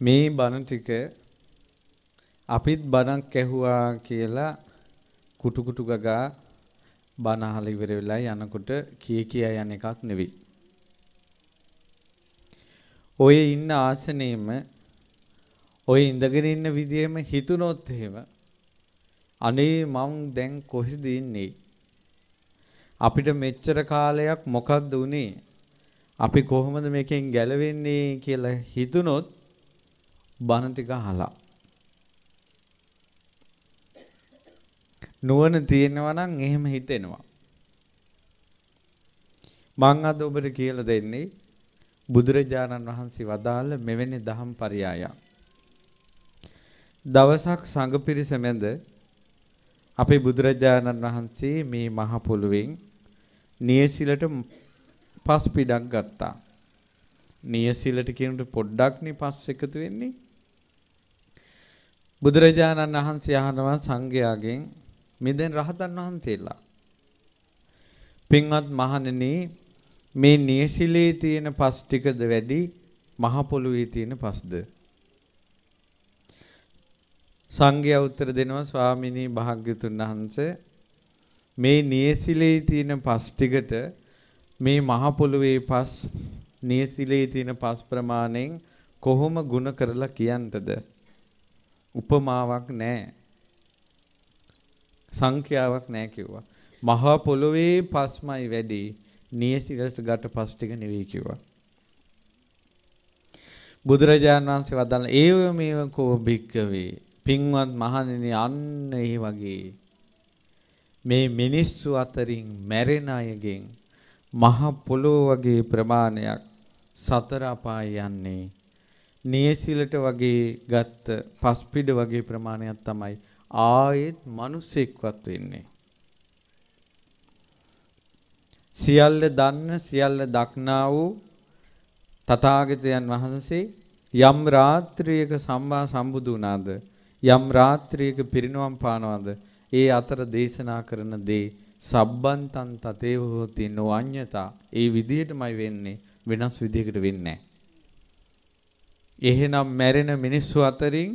මේ බණ ටික අපිත් බණක් ඇහුවා කියලා කුටු කුටු ගගා බණ අහලා ඉවර වෙලා යනකොට කී කියා යන එකක් නෙවෙයි. ඔය ඉන්න ආසනේම ඔය ඉඳගෙන ඉන්න විදිහෙම හිතුනොත් එහෙම අනේ මං දැන් කොහෙද ඉන්නේ? අපිට මෙච්චර කාලයක් මොකද්ද උනේ? අපි කොහොමද මේකෙන් ගැලවෙන්නේ කියලා හිතුනොත් බණ ටික අහලා නුවණ තියෙනවා නම් එහෙම හිතෙනවා මං අද ඔබට කියලා දෙන්නේ බුදුරජාණන් වහන්සේ වදාළ මෙවැනි දහම් පරයයක් දවසක් සංඝ පිරිස මැද අපේ බුදුරජාණන් වහන්සේ මේ මහ පොළොවෙන් නියසිලට පස් පිටක් ගත්තා නියසිලට කියනට පොඩ්ඩක් නේ පස් එකතු වෙන්නේ බුදුරජාණන් වහන්සේ අහනවා සංඝයාගෙන් මේ දැන් රහතන් වහන්සේලා පින්වත් මහණෙනි මේ නියසිලේ තියෙන පස් ටිකද වැඩි මහ පොළොවේ තියෙන පස්ද සංඝයා උත්තර දෙනවා ස්වාමිනී භාග්‍යතුන් වහන්සේ මේ නියසිලේ තියෙන පස් ටිකට මේ මහ පොළොවේ පස් නියසිලේ තියෙන පස් ප්‍රමාණයෙන් කොහොම ಗುಣ කරලා කියන්නද උපමාවක් නැහැ. සංඛ්‍යාවක් නැහැ කිව්වා. මහා පොළොවේ පස්මයි වැඩි. නියසිරට ගට පස් ටික නෙවෙයි කිව්වා. බුදුරජාණන් වහන්සේ වදාළ ඒව මේව කෝ භික්කවේ පින්වත් මහණෙනි අන්න ඒ වගේ මේ මිනිස්සු අතරින් මැරෙන අයගෙන් මහ පොළොව වගේ ප්‍රමාණයක් සතර අපාය යන්නේ නේසිලට වගේ ගත්ත පස්පිඩ වගේ ප්‍රමාණයක් තමයි ආයෙත් මිනිස්සෙක්වත් වෙන්නේ. සියල්ල දන්න සියල්ල දක්නා වූ තථාගතයන් වහන්සේ යම් රාත්‍රියක සම්මා සම්බුදු වුණාද යම් රාත්‍රියක පිරිනවම් පානවද ඒ අතර දේශනා කරන දේ සබ්බන්තං තතේව හෝති නොඅඤ්‍යතා ඒ විදිහටමයි වෙන්නේ වෙනස් විදිහකට වෙන්නේ නැහැ එහෙනම් මැරෙන මිනිස්සු අතරින්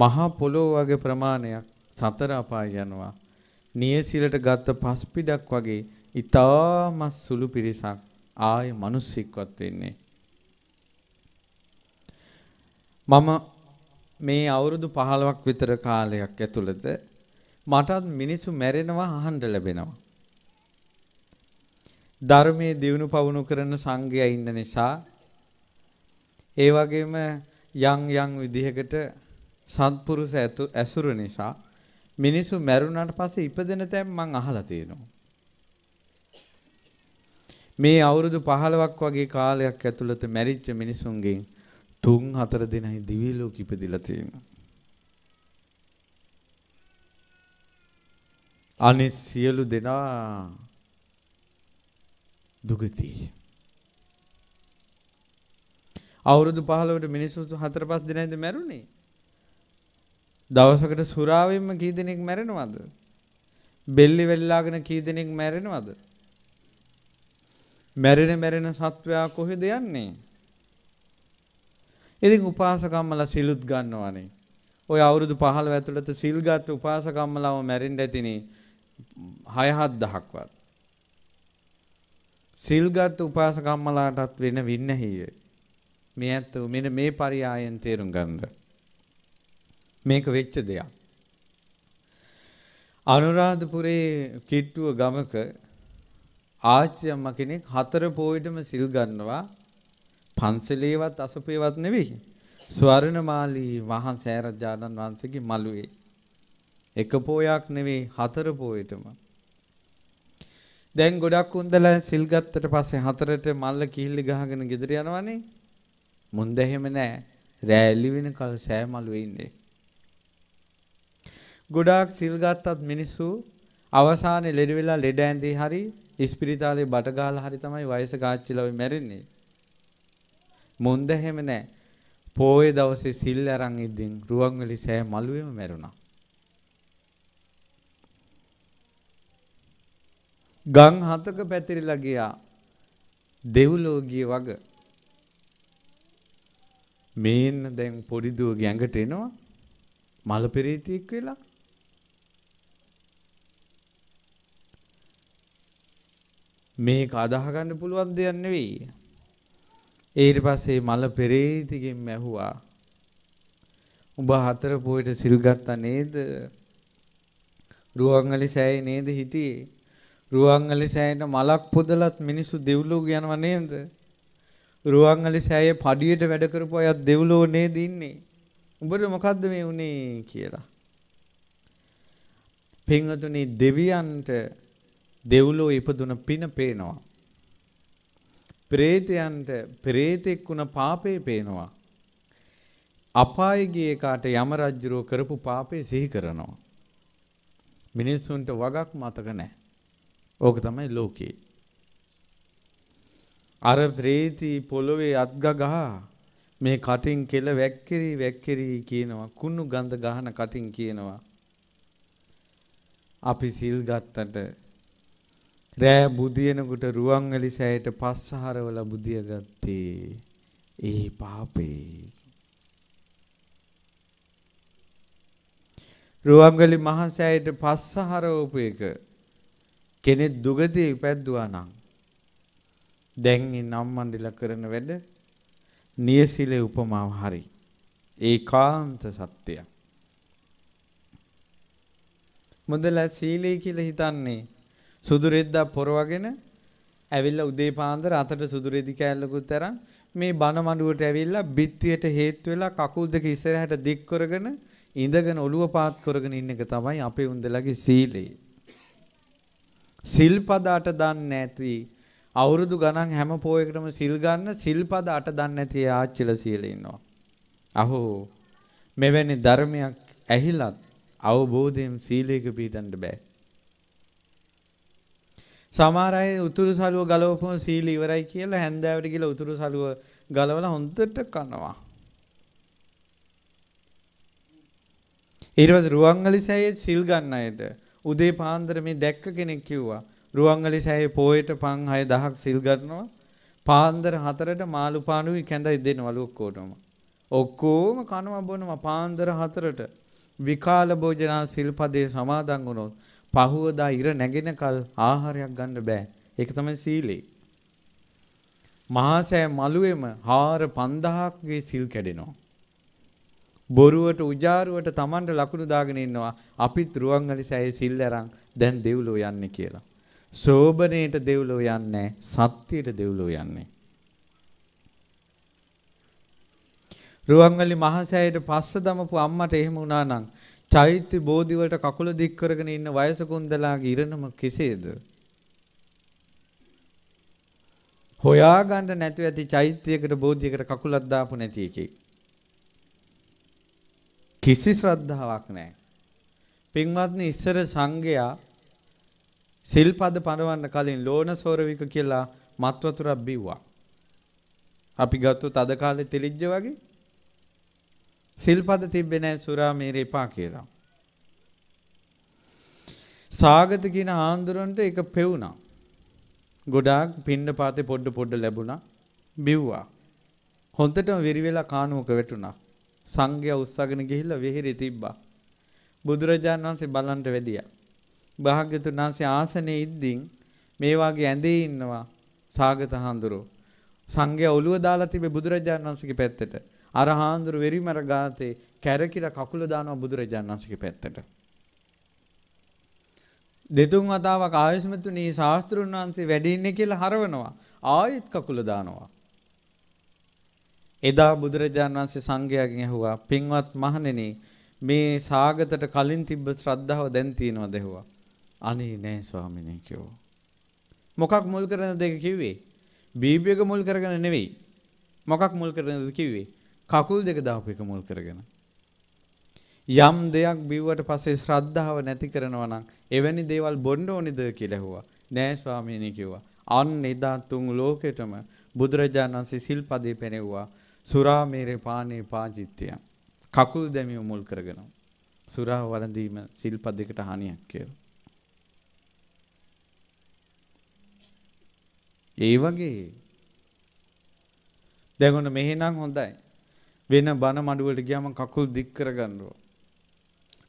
මහා පොළොව වගේ ප්‍රමාණයක් සතර අපාය යනවා. නියසිරට ගත්ත පස් පිටක් වගේ ඊටාම සුළු පිරිසක් ආයේ මිනිස්සෙක්වත් වෙන්නේ. මම මේ අවුරුදු 15ක් විතර කාලයක් ඇතුළත මටත් මිනිස්සු මැරෙනවා අහන්න ලැබෙනවා. ධර්මයේ දියුණු පවුණු කරන සංගය ඉන්න නිසා ඒ වගේම යම් යම් විදිහකට සත්පුරුෂ ඇසුර නිසා මිනිස්සු මැරුණාට පස්සේ ඉපදෙන තැන් මං අහලා තියෙනවා. මේ අවුරුදු 15ක් වගේ කාලයක් ඇතුළත මැරිච්ච මිනිසුන්ගෙන් 3 4 දෙනයි දිවි ලෝක ඉපදිලා තියෙනවා. අනිත් සියලු දෙනා දුගතියි. අවුරුදු 15ට මිනිස්සු 4-5 දෙනෙක්ද මැරුණේ? දවසකට සුරාවෙන්ම කී දෙනෙක් මැරෙනවද? බෙල්ලි වෙල්ලාගෙන කී දෙනෙක් මැරෙනවද? මැරෙන මැරෙන සත්වයා කොහෙද යන්නේ? ඉතින් උපාසකම්මලා සිලුත් ගන්නවනේ. ওই අවුරුදු 15 ඇතුළත සිල් ගත්ත උපාසකම්මලාම මැරෙන්න ඇතිනේ 6-7000ක්වත්. සිල්ගත් උපාසකම්මලාටත් වෙන වින්නැහිය. මේ ඇත්ත මෙන්න මේ පරයයන් තේරුම් ගන්න. මේක වෙච්ච දෙයක්. අනුරාධපුරේ කිට්ටුව ගමක ආච්චි අම්මා කෙනෙක් හතර පොයිටම සිල් ගන්නවා පන්සලේවත් අසපේවත් නෙවෙයි ස්වර්ණමාලී මහා සෑරජානන් වහන්සේගේ මළුවේ එක පොයක් නෙවෙයි හතර පොයිටම දැන් ගොඩක් උන්දලා සිල් ගත්තට පස්සේ හතරට මල්ල කිහිල්ල ගහගෙන ගෙදර යනවනේ මුන්ද එහෙම නෑ. රෑලි වෙනකල් සෑමලුවේ ඉන්නේ. ගොඩාක් සිල් ගත්තත් මිනිස්සු අවසානයේ ලෙඩ වෙලා ලෙඩ ඇඳේ හරි ඉස්පිරිතාලේ බට ගාලා හරි තමයි වයස ගාච්චිලා වෙ මැරෙන්නේ. මුන්ද එහෙම නෑ. පෝය දවසේ සිල් අරන් ඉඳින් රුවන්වැලි සෑ මළුවේම මැරුණා. ගම් හතක පැතිරිලා ගියා. දෙව්ලෝකීය වගේ මේන්න දැන් පොඩි දුව ගැඟට එනවා මල පෙරේතියෙක් වෙලා මේක අදාහ ගන්න පුළුවන් දෙයක් නෙවෙයි. ඊට පස්සේ මල පෙරේතිගෙන් ඇහුවා උඹ හතර පොයට සිල් ගත්තා නේද? රුවන්වැලි සෑයේ නේද හිටියේ? රුවන්වැලි සෑයට මලක් පොදලත් මිනිස්සු දෙව්ලොව යනවා නේද? රුවන්වැලි සෑයේ පඩියට වැඩ කරපු අයත් දෙව්ලෝ නේද ඉන්නේ. උඹට මොකද්ද මේ උනේ කියලා. පින්වතුනි දෙවියන්ට දෙව්ලෝ ඉපදුන පින පේනවා. ප්‍රේතයන්ට ප්‍රේතෙක් වුණ පාපේ පේනවා. අපායේ ගිය කාට යම රජුරෝ කරපු පාපේ සිහි කරනවා. මිනිස්සුන්ට වගක් මතක නැහැ. ඕක තමයි ලෝකේ. අර ප්‍රේති පොළොවේ අත්ගගහ මේ කටින් කෙල වැක්කිරි වැක්කිරි කියනවා කුණු ගඳ ගහන කටින් කියනවා අපි සිල් ගත්තට රෑ බුදියනකට රුවන්වැලි සෑයට පස්සහරවල බුදිය ගත්තේ ඒ පාපේ රුවන්වැලි මහසෑයට පස්සහරවපු එක කෙනෙක් දුගදී පැද්දුවා නම් දැන් ඉන්න අම්මන්ඩිලා කරන වැඩ නියසිලේ උපමාව හරි. ඒකාන්ත සත්‍යයක්. මුදලා සීලේ කියලා හිතන්නේ සුදු රෙද්දක් පොරවගෙන ඇවිල්ලා උදේ පාන්දර අතට සුදු රෙදි කෑල්ලකුත් අරන් මේ බන මඬුවට ඇවිල්ලා බිත්තියට හේතු වෙලා කකුල් දෙක ඉස්සරහට දික් කරගෙන ඉඳගෙන ඔළුව පාත් කරගෙන ඉන්න එක තමයි අපේ උන්දලගේ සීලය. සිල්පදාට දන්නේ නැති අවුරුදු ගණන් හැම පෝයකටම සිල් ගන්න සිල්පද අට දන්නේ නැති ආච්චිල සීලේ ඉන්නවා. අහෝ මෙවැනි ධර්මයක් ඇහිලත් අවබෝධයෙන් සීලයක පිළිතන්න බෑ. සමහර අය උතුරු සළුව ගලවපුවම සීල ඉවරයි කියලා හැන්දෑවට ගිහලා උතුරු සළුව ගලවලා හොඳට කනවා. ඊට පස්සේ රුවන්වැලි සෑයේ සිල් ගන්න අයට උදේ පාන්දර මේ දැක්ක කෙනෙක් කිව්වා රුවන්වැලි සෑයේ පොයට පන් 6000ක් සිල් ගන්නවා. පාන්දර 4ට මාළු පානුයි කැඳයි දෙනවලු ඔක්කොටම. ඔක්කොම කනවා බොනවා පාන්දර 4ට විකාල භෝජනා සිල්පදේ සමාදන් වුණොත් පහුවදා ඉර නැගෙනකල් ආහාරයක් ගන්න බෑ. ඒක තමයි සීලේ. මහා සෑ මළුවේම හාර 5000ක්ගේ සිල් කැඩෙනවා. බොරුවට උජාරුවට Tamanට ලකුණු දාගෙන ඉන්නවා අපිත් රුවන්වැලි සෑයේ සිල් දැන් දෙව්ලෝ යන්නේ කියලා. සෝබනේට දෙව්ලෝ යන්නේ සත්‍යයට දෙව්ලෝ යන්නේ. රුවන්වැලි මහසෑයට පස්ස දමපු අම්මට එහෙම වුණා නම් චෛත්‍ය බෝධි වලට කකුල දික් කරගෙන ඉන්න වයසකුන්දලාගේ ඉරණම කෙසේද? හොයාගන්න නැතුව ඇති චෛත්‍යයකට බෝධියකට කකුලක් දාපු නැති එකෙක්. කිසි ශ්‍රද්ධාවක් නැහැ. පින්වත්නි ඉස්සර සංඝයා සිල්පද පනවන්න කලින් ලෝනසෝරවික කියලා මත් වතුරක් බිව්වා. අපි ගත්තොත් අද කාලේ තිලිජ්ජ වගේ සිල්පද තිබ්බේ නැහැ සුරා මේරේ එපා කියලා. සාගත කියන ආන්දරන්ට ඒක පෙවුණා. ගොඩාක් පින්න පාතේ පොඩ්ඩ පොඩ්ඩ ලැබුණා. බිව්වා. හොන්දටම විරි වෙලා කානුවක වැටුණා. සංඝයා උස්සගෙන ගිහිල්ලා වෙහෙරේ තිබ්බා. බුදුරජාණන් වහන්සේ බලන්ට වැඩියා. භාග්‍යතුන් වහන්සේ ආසනයේ ඉද්දින් මේ වාගේ ඇඳේ ඉන්නවා සාගත හඳුරෝ. සංඝයා ඔළුව දාලා තිබේ බුදුරජාණන් වහන්සේගේ පැත්තට. අර හාඳුරු වෙරිමර ගාතේ කැරකිලා කකුල දානවා බුදුරජාණන් වහන්සේගේ පැත්තට. දෙතුන් වතාවක් ආයස්මතුනි ශාස්ත්‍රුන් වහන්සේ වැඩි ඉන්නේ කියලා හරවනවා. ආයෙත් කකුල දානවා. එදා බුදුරජාණන් වහන්සේ සංඝයාගෙන් ඇහුවා පින්වත් මහණෙනි මේ සාගතට කලින් තිබ්බ ශ්‍රද්ධාව දැන් තියෙනවද ඇහුවා. අනේ නෑ ස්වාමිනේ කිව්වා. මොකක් මුල් කරගෙනද ඒක කිව්වේ? බීබී එක මුල් කරගෙන නෙවෙයි. මොකක් මුල් කරගෙනද කිව්වේ? කකුල් දෙක දාපු එක මුල් කරගෙන. යම් දෙයක් බිව්වට පස්සේ ශ්‍රද්ධාව නැති කරනවා නම් එවැනි දේවල් බොන්න ඕනේද කියලා ඇහුවා. නෑ ස්වාමීනි කිව්වා. අන්න එදා තුන් ලෝකෙටම බුදුරජාණන් වහන්සේ සිල්පදේ පෙරෙව්වා. සුරා මේරේ පානේ පාචිත්‍ය. කකුල් දැමීම මුල් කරගෙන. සුරා වළඳීම සිල්පදයකට හානියක් කියලා. ඒ වගේ. දැන් ඔන්න මෙහෙනම් හොඳයි. වෙන බන මඩුවලට ගියාම කකුල් දික් කරගන්න ඕන.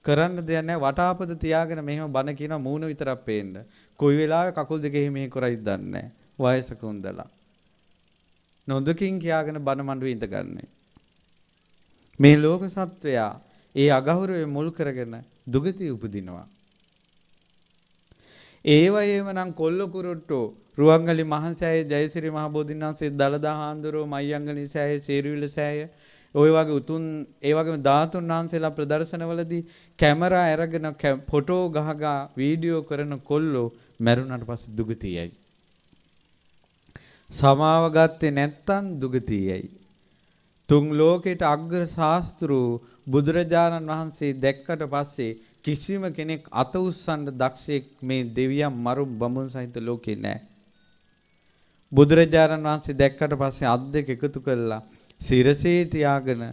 කරන්න දෙයක් නැහැ වටාපත තියාගෙන මෙහෙම බන කියන මූණ විතරක් පේන්න. කොයි වෙලාවක කකුල් දෙක එහෙම කරයිද දන්නේ නැහැ. වයසක උන්දලා. නොදකින් කියාගෙන බන මඩුවේ ඉඳගන්නේ. මේ ලෝක සත්වයා ඒ අගෞරවය මුල් කරගෙන දුගති උපදිනවා. ඒව එවනම් කොල්ල කුරුට්ටෝ රුවන්ගලි මහන්සෑය ජයසිරි මහබෝධීන් වහන්සේ දළදා හාමුදුරුව මයිංගලි සෑය සේරවිල සෑය ඔය වගේ උතුන් ඒ වගේම ධාතුන් වහන්සේලා ප්‍රදර්ශනවලදී කැමරා අරගෙන ෆොටෝ ගහගා වීඩියෝ කරන කොල්ලෝ මැරුණාට පස්සේ දුගතියයි. සමාව ගත්තේ නැත්තම් දුගතියයි. තුන් ලෝකේට අග්‍ර ශාස්ත්‍රු බුදුරජාණන් වහන්සේ දැක්කට පස්සේ කිසිම කෙනෙක් අත උස්සන්න දක්ෂයෙක් මේ දෙවියන් මරු බඹුන් සහිත ලෝකේ නැහැ. බුදුරජාණන් වහන්සේ දැක්කට පස්සේ අත් දෙක එකතු කළා සිරසේ තියාගෙන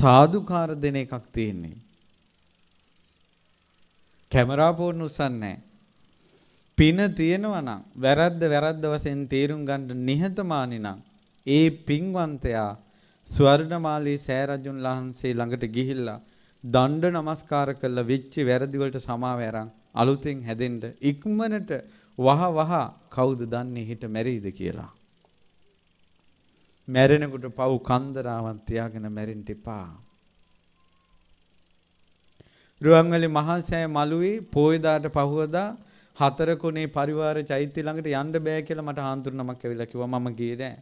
සාදුකාර දෙන එකක් තියෙන්නේ. කැමරා පොන්න උස්සන්නේ පින තියෙනවා නම් වැරද්ද වැරද්ද වශයෙන් තේරුම් ගන්න නිහතමානී නම් ඒ පින්වන්තයා ස්වර්ණමාලී සෑරජුන් වහන්සේ ළඟට ගිහිල්ලා දණ්ඩ නමස්කාර කළ වෙච්ච වැරදි වලට සමාව අලුතෙන් හැදෙන්න ඉක්මනට වහ වහ කවුද දන්නේ හිට මැරෙයිද කියලා. මැරෙනකොට පව් කන්දරාවන් තියාගෙන මැරෙන්න එපා. රුවන්වැලි මහසෑය මළුවේ පෝයදාට පහුවදා හතර කුණේ පරිවාර චෛත්‍ය ළඟට යන්න බෑ කියලා මට හාමුදුරු නමක් ඇවිල්ලා කිව්වා මම ගියේ නෑ.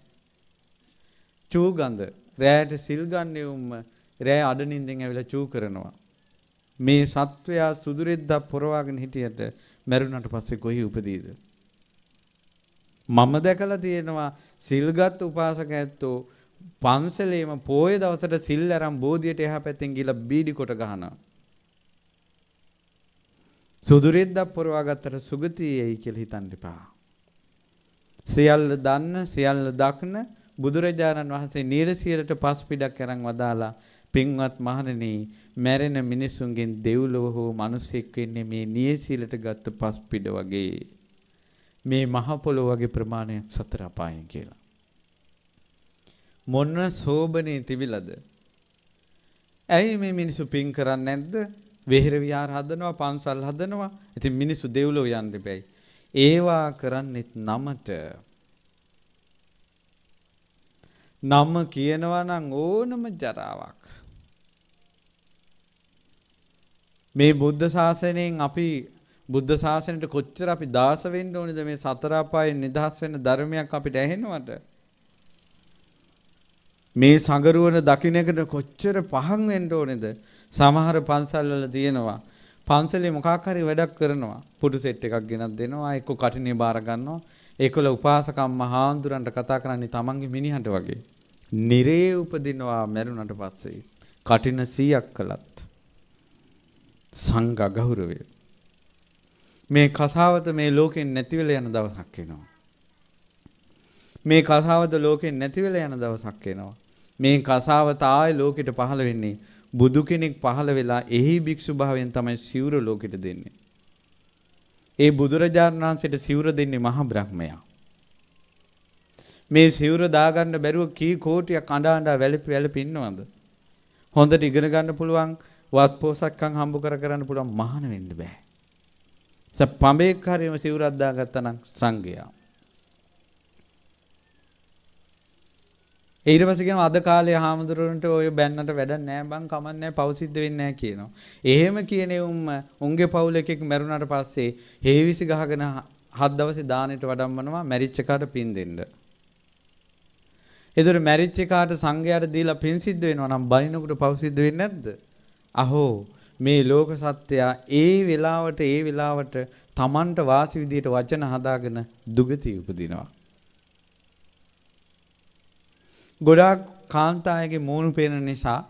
චූගඳ රෑට සිල් ගන්නෙවුම් රෑ අඩනින්දෙන් ඇවිල්ලා චූ කරනවා. මේ සත්වයා සුදුරෙද්දා පොරවාගෙන හිටියට මැරුණට පස්සේ කොහි උපදීද? මම දැකලා තියෙනවා සිල්ගත් උපාසක ඇත්තෝ පන්සලේම පෝය දවසට සිල් අරන් බෝධියට එහා පැත්තෙන් ගිහලා බීඩි කොට ගහනවා. සුදුරෙද්දක් පොරවා ගත්තට සුගතියයි කියලා හිතන්න එපා. සියල්ල දන්න සියල්ල දක්න බුදුරජාණන් වහන්සේ නිරසියලට පස් පිටක් කරන් වදාලා පින්වත් මහණෙනි මැරෙන මිනිසුන්ගෙන් දෙව්ලොව හෝ මිනිසෙක් වෙන්නේ මේ නියසිලට ගත්ත පස් පිට වගේ මේ මහ පොළොව වගේ ප්‍රමාණයක් සතර අපායන් කියලා. මොන සෝබනේ තිබිලද? ඇයි මේ මිනිස්සු පින් කරන්නේ නැද්ද? වෙහෙර විහාර හදනවා, පන්සල් හදනවා. ඉතින් මිනිස්සු දෙව්ලොව යන්න දෙපැයි. ඒවා කරන්නෙත් නමට. නම කියනවා නම් ඕනම ජරාවක්. මේ බුද්ධ ශාසනයෙන් අපි බුද්ධ ශාසනයට කොච්චර අපි දාස වෙන්න ඕනේද මේ සතර අපායෙන් නිදහස් වෙන ධර්මයක් අපිට ඇහෙනවට මේ සඟරුවන දකින්න එකට කොච්චර පහන් වෙන්න ඕනේද සමහර පන්සල් වල තියෙනවා පන්සලේ මොකක් හරි වැඩක් කරනවා පුඩු සෙට් එකක් ගෙනත් දෙනවා එක්ක කටිනේ බාර ගන්නවා ඒකල උපාසකම්ම හාමුදුරන්ට කතා කරන්නේ Tamange මිනිහට වගේ නිරේ උපදිනවා මැරුණට පස්සේ කටින 100ක් කළත් සංඝ ගෞරවය. මේ කසාවත මේ ලෝකෙන් නැති වෙලා යන දවසක් එනවා. මේ කසාවත ලෝකෙන් නැති වෙලා යන දවසක් එනවා. මේ කසාවත ආයේ ලෝකෙට පහළ වෙන්නේ බුදු කෙනෙක් පහළ වෙලා එහි භික්ෂු භාවයෙන් තමයි සිවුර ලෝකෙට දෙන්නේ. ඒ බුදුරජාණන් වහන්සේට සිවුර දෙන්නේ මහා බ්‍රහ්මයා. මේ සිවුර දාගන්න බැරුව කී කෝටියක් අඬා අඬා වැළපි වැළපි ඉන්නවද? හොඳට ඉගෙන ගන්න පුළුවන් වත් පොසක්කම් හම්බ කර කරන්න පුළුවන් මහාන වෙන්න බෑ. සප් පඹේක් හරියම සිවුරක් දාගත්තා නම් සංගයා. ඊට පස්සේ කියනවා අද කාලේ හාමුදුරුවන්ට ඔය බැන්නට වැඩ නෑ බං කමන්නේ පව සිද්ධ වෙන්නේ නෑ කියනවා. එහෙම කියන උම්ම උන්ගේ පවුල එකෙක් මැරුණාට පස්සේ හේවිසි ගහගෙන හත් දවසේ දානෙට වඩම්මනවා මැරිච්ච කාට පින් දෙන්න. ඒතර මැරිච්ච කාට සංඝයාට දීලා පින් සිද්ධ වෙනවා නම් බලිනකොට පව සිද්ධ වෙන්නේ නැද්ද? අහෝ මේ ලෝක සත්‍යයා ඒ වෙලාවට ඒ වෙලාවට තමන්ට වාසි විදියට වචන හදාගෙන දුගති උපදිනවා. ගොඩාක් කාන්තායගේ මූණු පේන නිසා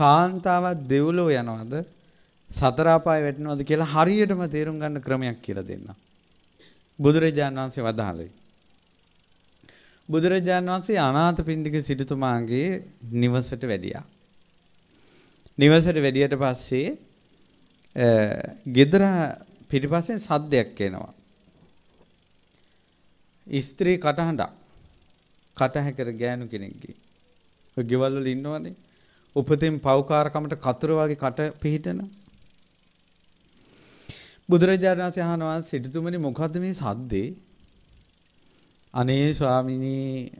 කාන්තාවක් දෙව්ලොව යනවද සතර අපාය වැටෙනවද කියලා හරියටම තේරුම් ගන්න ක්‍රමයක් කියලා දෙන්න. බුදුරජාණන් වහන්සේ වදාළේ. බුදුරජාණන් වහන්සේ අනාථපිණ්ඩික සිටුතුමාගේ නිවසට වැඩියා. නිවසට වැඩියට පස්සේ ගෙදර පිටිපස්සෙන් සද්දයක් එනවා. ස්ත්‍රී කටහඬක්. කටහැකර ගෑනු කෙනෙක්ගේ. ඔය ගෙවල් වල ඉන්නවනේ. උපතින් පව්කාරකමට කතර වගේ කට පිහිටන. බුදුරජාණන් වහන්සේ අහනවා සිටුතුමනි මොකද්ද මේ සද්දේ? අනේ ස්වාමිනී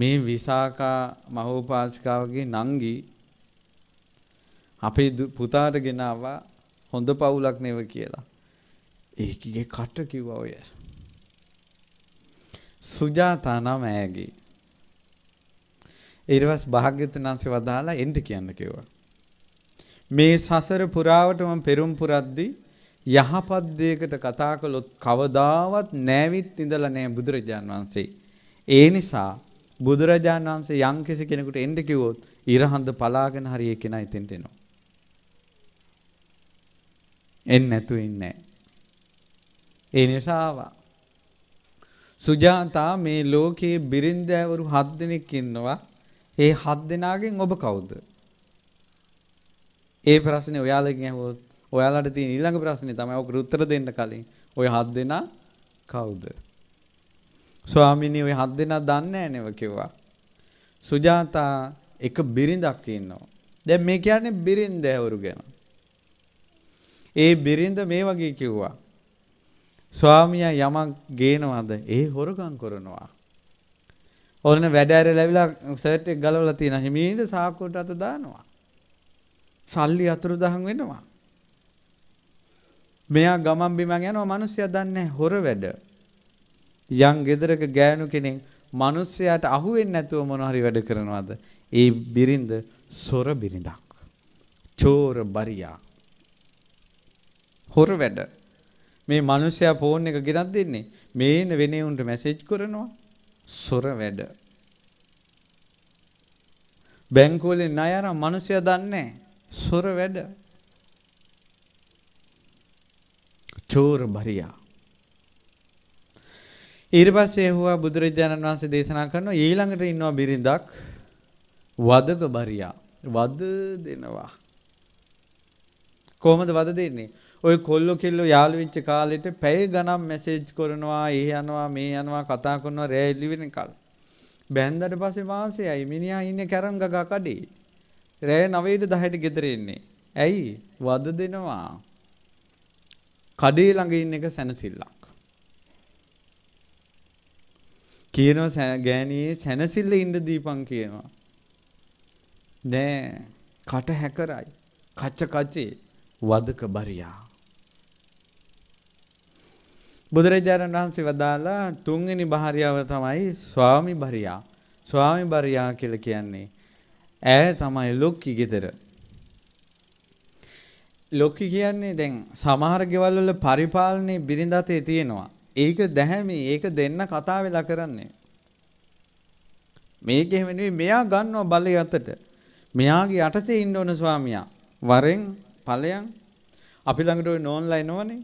මේ විසාකා මහෝපාසිකාවගේ නංගී අපේ පුතාට ගෙනාවා හොඳ පවුලක් නෙව කියලා. ඒකගේ කට කිව්වා ඔය. සුජාතා නම් ඈගේ. ඊටවස් භාග්‍යවතුන් වහන්සේ වදාලා එන්ද කියන්න කිව්වා. මේ සසර පුරාවට මම පෙරම් පුරද්දී යහපත් දෙයකට කතා කළොත් කවදාවත් නැවිත් ඉඳලා නැහැ බුදුරජාන් වහන්සේ. ඒ නිසා බුදුරජාන් වහන්සේ යම් කෙනෙකුට එන්න කිව්වොත් ඉරහඳ පලාගෙන හරිය කෙනා එතෙන්ට එනවා. එන්නේ නැතු ඉන්නේ. ඒ නිසා ආවා. සුජාතා මේ ලෝකයේ බිරින්දෑවරු 7 දෙනෙක් ඉන්නවා. ඒ 7 දෙනාගෙන් ඔබ කවුද? ඒ ප්‍රශ්නේ ඔයාලගෙන් අහුවොත් ඔයාලට තියෙන ඊළඟ ප්‍රශ්නේ තමයි ඔක උත්තර දෙන්න කලින් ඔය 7 දෙනා කවුද? ස්වාමිනී ඔය හත් දෙනා දන්නේ නැව කිව්වා. සුජාතා එක බිරිඳක් ඉන්නවා. දැන් මේ කියන්නේ බිරිඳ ඇවරු ගැන. ඒ බිරිඳ මේ වගේ කිව්වා. ස්වාමියා යමක් ගේනවද? ඒ හොරගම් කරනවා. ඕන වැඩ ඇරලාවිලා සර්ට් එක ගලවලා තියෙන හිමීට සාක්කුවට අත දානවා. සල්ලි අතුරුදහන් වෙනවා. මෙයා ගමන් බිමන් යනවා මිනිස්සුයා දන්නේ හොර වැඩ. යම් ගෙදරක ගෑනු කෙනෙක් මිනිස්සයාට අහු වෙන්නේ නැතුව මොන හරි වැඩ කරනවද? ඒ බිරිඳ සොර බිරිඳක්. චෝර බරියා. හොර වැඩ. මේ මිනිස්සයා ෆෝන් එක ගෙනත් දෙන්නේ. මේන වෙනේ උන්ට මැසේජ් කරනවා. සොර වැඩ. බැංකුවලේ ණය අරන් මිනිස්සයා දන්නේ සොර වැඩ. චෝර බරියා. ඊට පස්සේ හුවා බුදුරජාණන් වහන්සේ දේශනා කරනවා ඊළඟට ඉන්නවා බිරිඳක් වදක බරියා. වද දෙනවා. කොහොමද වද දෙන්නේ? ඔය කොල්ලෝ කෙල්ලෝ යාළු වෙච්ච කාලෙට පැය ගණන් මැසේජ් කරනවා, ඒ යනවා, මේ යනවා කතා කරනවා රෑ ඉලිවෙන කල්. බෑන්දට පස්සේ මාසෙයි මිනිහා ඉන්නේ කැරම් ගගා කඩේ. රෑ 9ට 10ට ගෙදර එන්නේ. ඇයි? වද දෙනවා. කඩේ ළඟ ඉන්න එක සැනසෙල්ලක්. කියනවා ගෑණියේ සැනසille ඉන්න දීපන් කියනවා. නෑ කට හැකරයි. කච්ච කච්චේ වදක බරියා. බුදුරජාණන් වහන්සේ වදාලා තුන්වෙනි භාර්යාව තමයි ස්වාමි භාර්යා. ස්වාමි භාර්යා කියලා කියන්නේ ඈ තමයි ලොක්කි ගෙදර. ලොක්කි කියන්නේ දැන් සමහර ගෙවල් වල පරිපාලනේ බිරිඳ අතේ තියෙනවා. ඒක දැහැමි ඒක දෙන්න කතා වෙලා කරන්නේ. මේක එහෙම නෙවෙයි මෙයා ගන්නවා බලය අතට මෙයාගේ යටතේ ඉන්න ඕන ස්වාමියා වරෙන් ඵලයන් අපි ළඟට ওই නෝන්ලා එනවනේ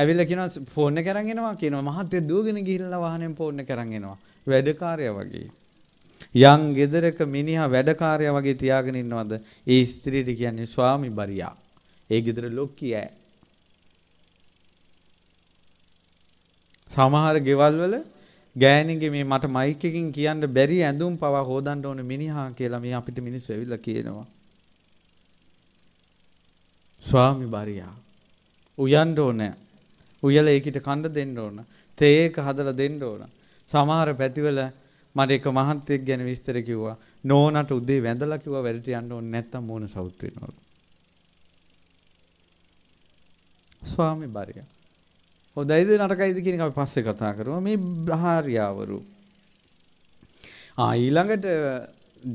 ඇවිල්ල කියන ෆෝර්න කරගෙනවා කියනවා මහත්තය දූගෙන ගිහිල්ල වාහනෙන් පෝර්ණ කරගෙනවා වැඩකාරය වගේ. යං ගෙදරක මිනිහා වැඩකාරය වගේ තියාගෙන ඉන්නවද ඒ ස්ත්‍රීට කියන්නේ ස්වාමි බරියා ඒ ගෙදර ලොක්කිය ඇ. සමහර ගෙවල්වල ගෑනිගේ මේ මට මයිකකින් කියන්න බැරි ඇඳුම් පවා හෝදන්ට ඕන මිනිහා කියලා මේ අපිට මිනිස් ඇවිල්ල කියනවා. ස්වාමි බරියා. උයන්ඩ ඕනෑ උයල ඒකිට කණ්ඩ දෙන්න ඕන. තේක හදලා දෙන්න ඕන. සමහර පැතිවල මට එක මහත්තයෙක් ගැන විස්තර කිව්වා. නෝනට උදේ වැඳලා කිව්වා වැඩට යන්න ඕනේ නැත්තම් මූණ සවුත් වෙනවලු. ස්වාමි බාරිය. හොඳයිද නරකයිද කියන එක අපි පස්සේ කතා කරමු. මේ භාර්යාවරු. ආ ඊළඟට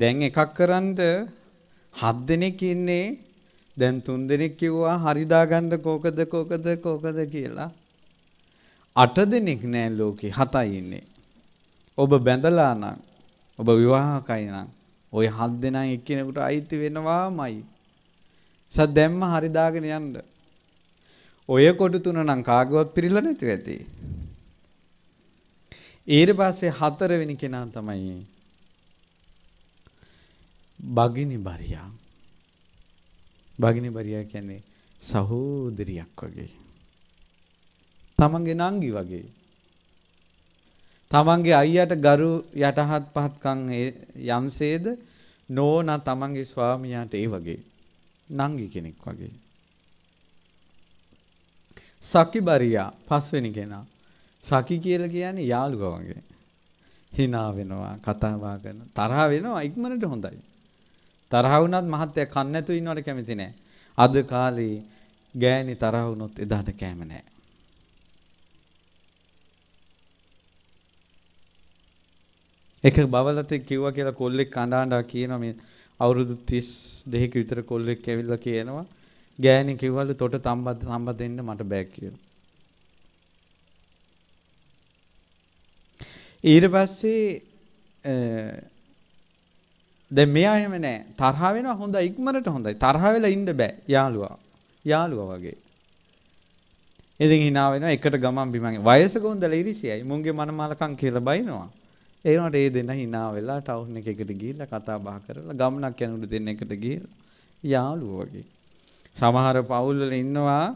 දැන් එකක් කරන්ට හත් දෙනෙක් ඉන්නේ. දැන් තුන් දෙනෙක් කිව්වා හරිදා ගන්න කෝකද කෝකද කෝකද කියලා. අට දෙනෙක් නෑ ලෝකේ හතයි ඉන්නේ. ඔබ බැඳලා නම් ඔබ විවාහකයි නම් ওই හත් දෙනා එක්කෙනෙකුට අයිති වෙනවාමයි. සත් දැම්ම හරි දාගෙන යන්න. ඔය කොට තුන නම් කාගවත් පිරিলা නැති වෙති. ඊට පස්සේ හතරවෙනි කෙනා තමයි බගිනි බරියා. බගිනි බරියා කියන්නේ සහෝදරියක් වගේ. තමන්ගේ නංගි වගේ. තමන්ගේ අයියට ගරු යටහත් පහත්කම් යම්සේද නෝනා තමන්ගේ ස්වාමියාට ඒ වගේ නංගි කෙනෙක් වගේ. සකිබරියා පස්වෙනි කෙනා. සකි කියලා කියන්නේ යාළුවා වගේ. hina වෙනවා, කතා බහ කරන, තරහ වෙනවා ඉක්මනට හොඳයි. තරහ වුණත් මහත්තයා කන් නැතුව ඉන්නවට කැමති නෑ. අද කාලේ ගෑණි තරහ වුණොත් එදාට කැම නෑ. ඒක බවලතේ කිව්වා කියලා කොල්ලෙක් කඳාඬා කියනවා මේ අවුරුදු 32 ක විතර කොල්ලෙක් ඇවිල්ලා කියනවා ගෑණි කිව්වලු තොට තම්බ තම්බ දෙන්න මට බෑ කියලා. ඊට පස්සේ දැන් මෙයා එහෙම නෑ තරහ වෙනවා හොඳයි ඉක්මනට හොඳයි තරහ වෙලා ඉන්න බෑ යාළුවා යාළුවා වගේ. ඉතින් hina වෙනවා එකට ගමන් බිමන් වයසක හොඳලා ඉරිසියයි මුන්ගේ මනමාලකම් කියලා බයිනවා. ඒ වුණාට ඒ දෙන්න hina වෙලා ටවුන් එකකට ගිහිල්ලා කතා බහ කරලා ගමනක් යනකොට දෙන්න එකට ගිහිල්ලා යාළුවෝ වගේ. සමහර පවුල්වල ඉන්නවා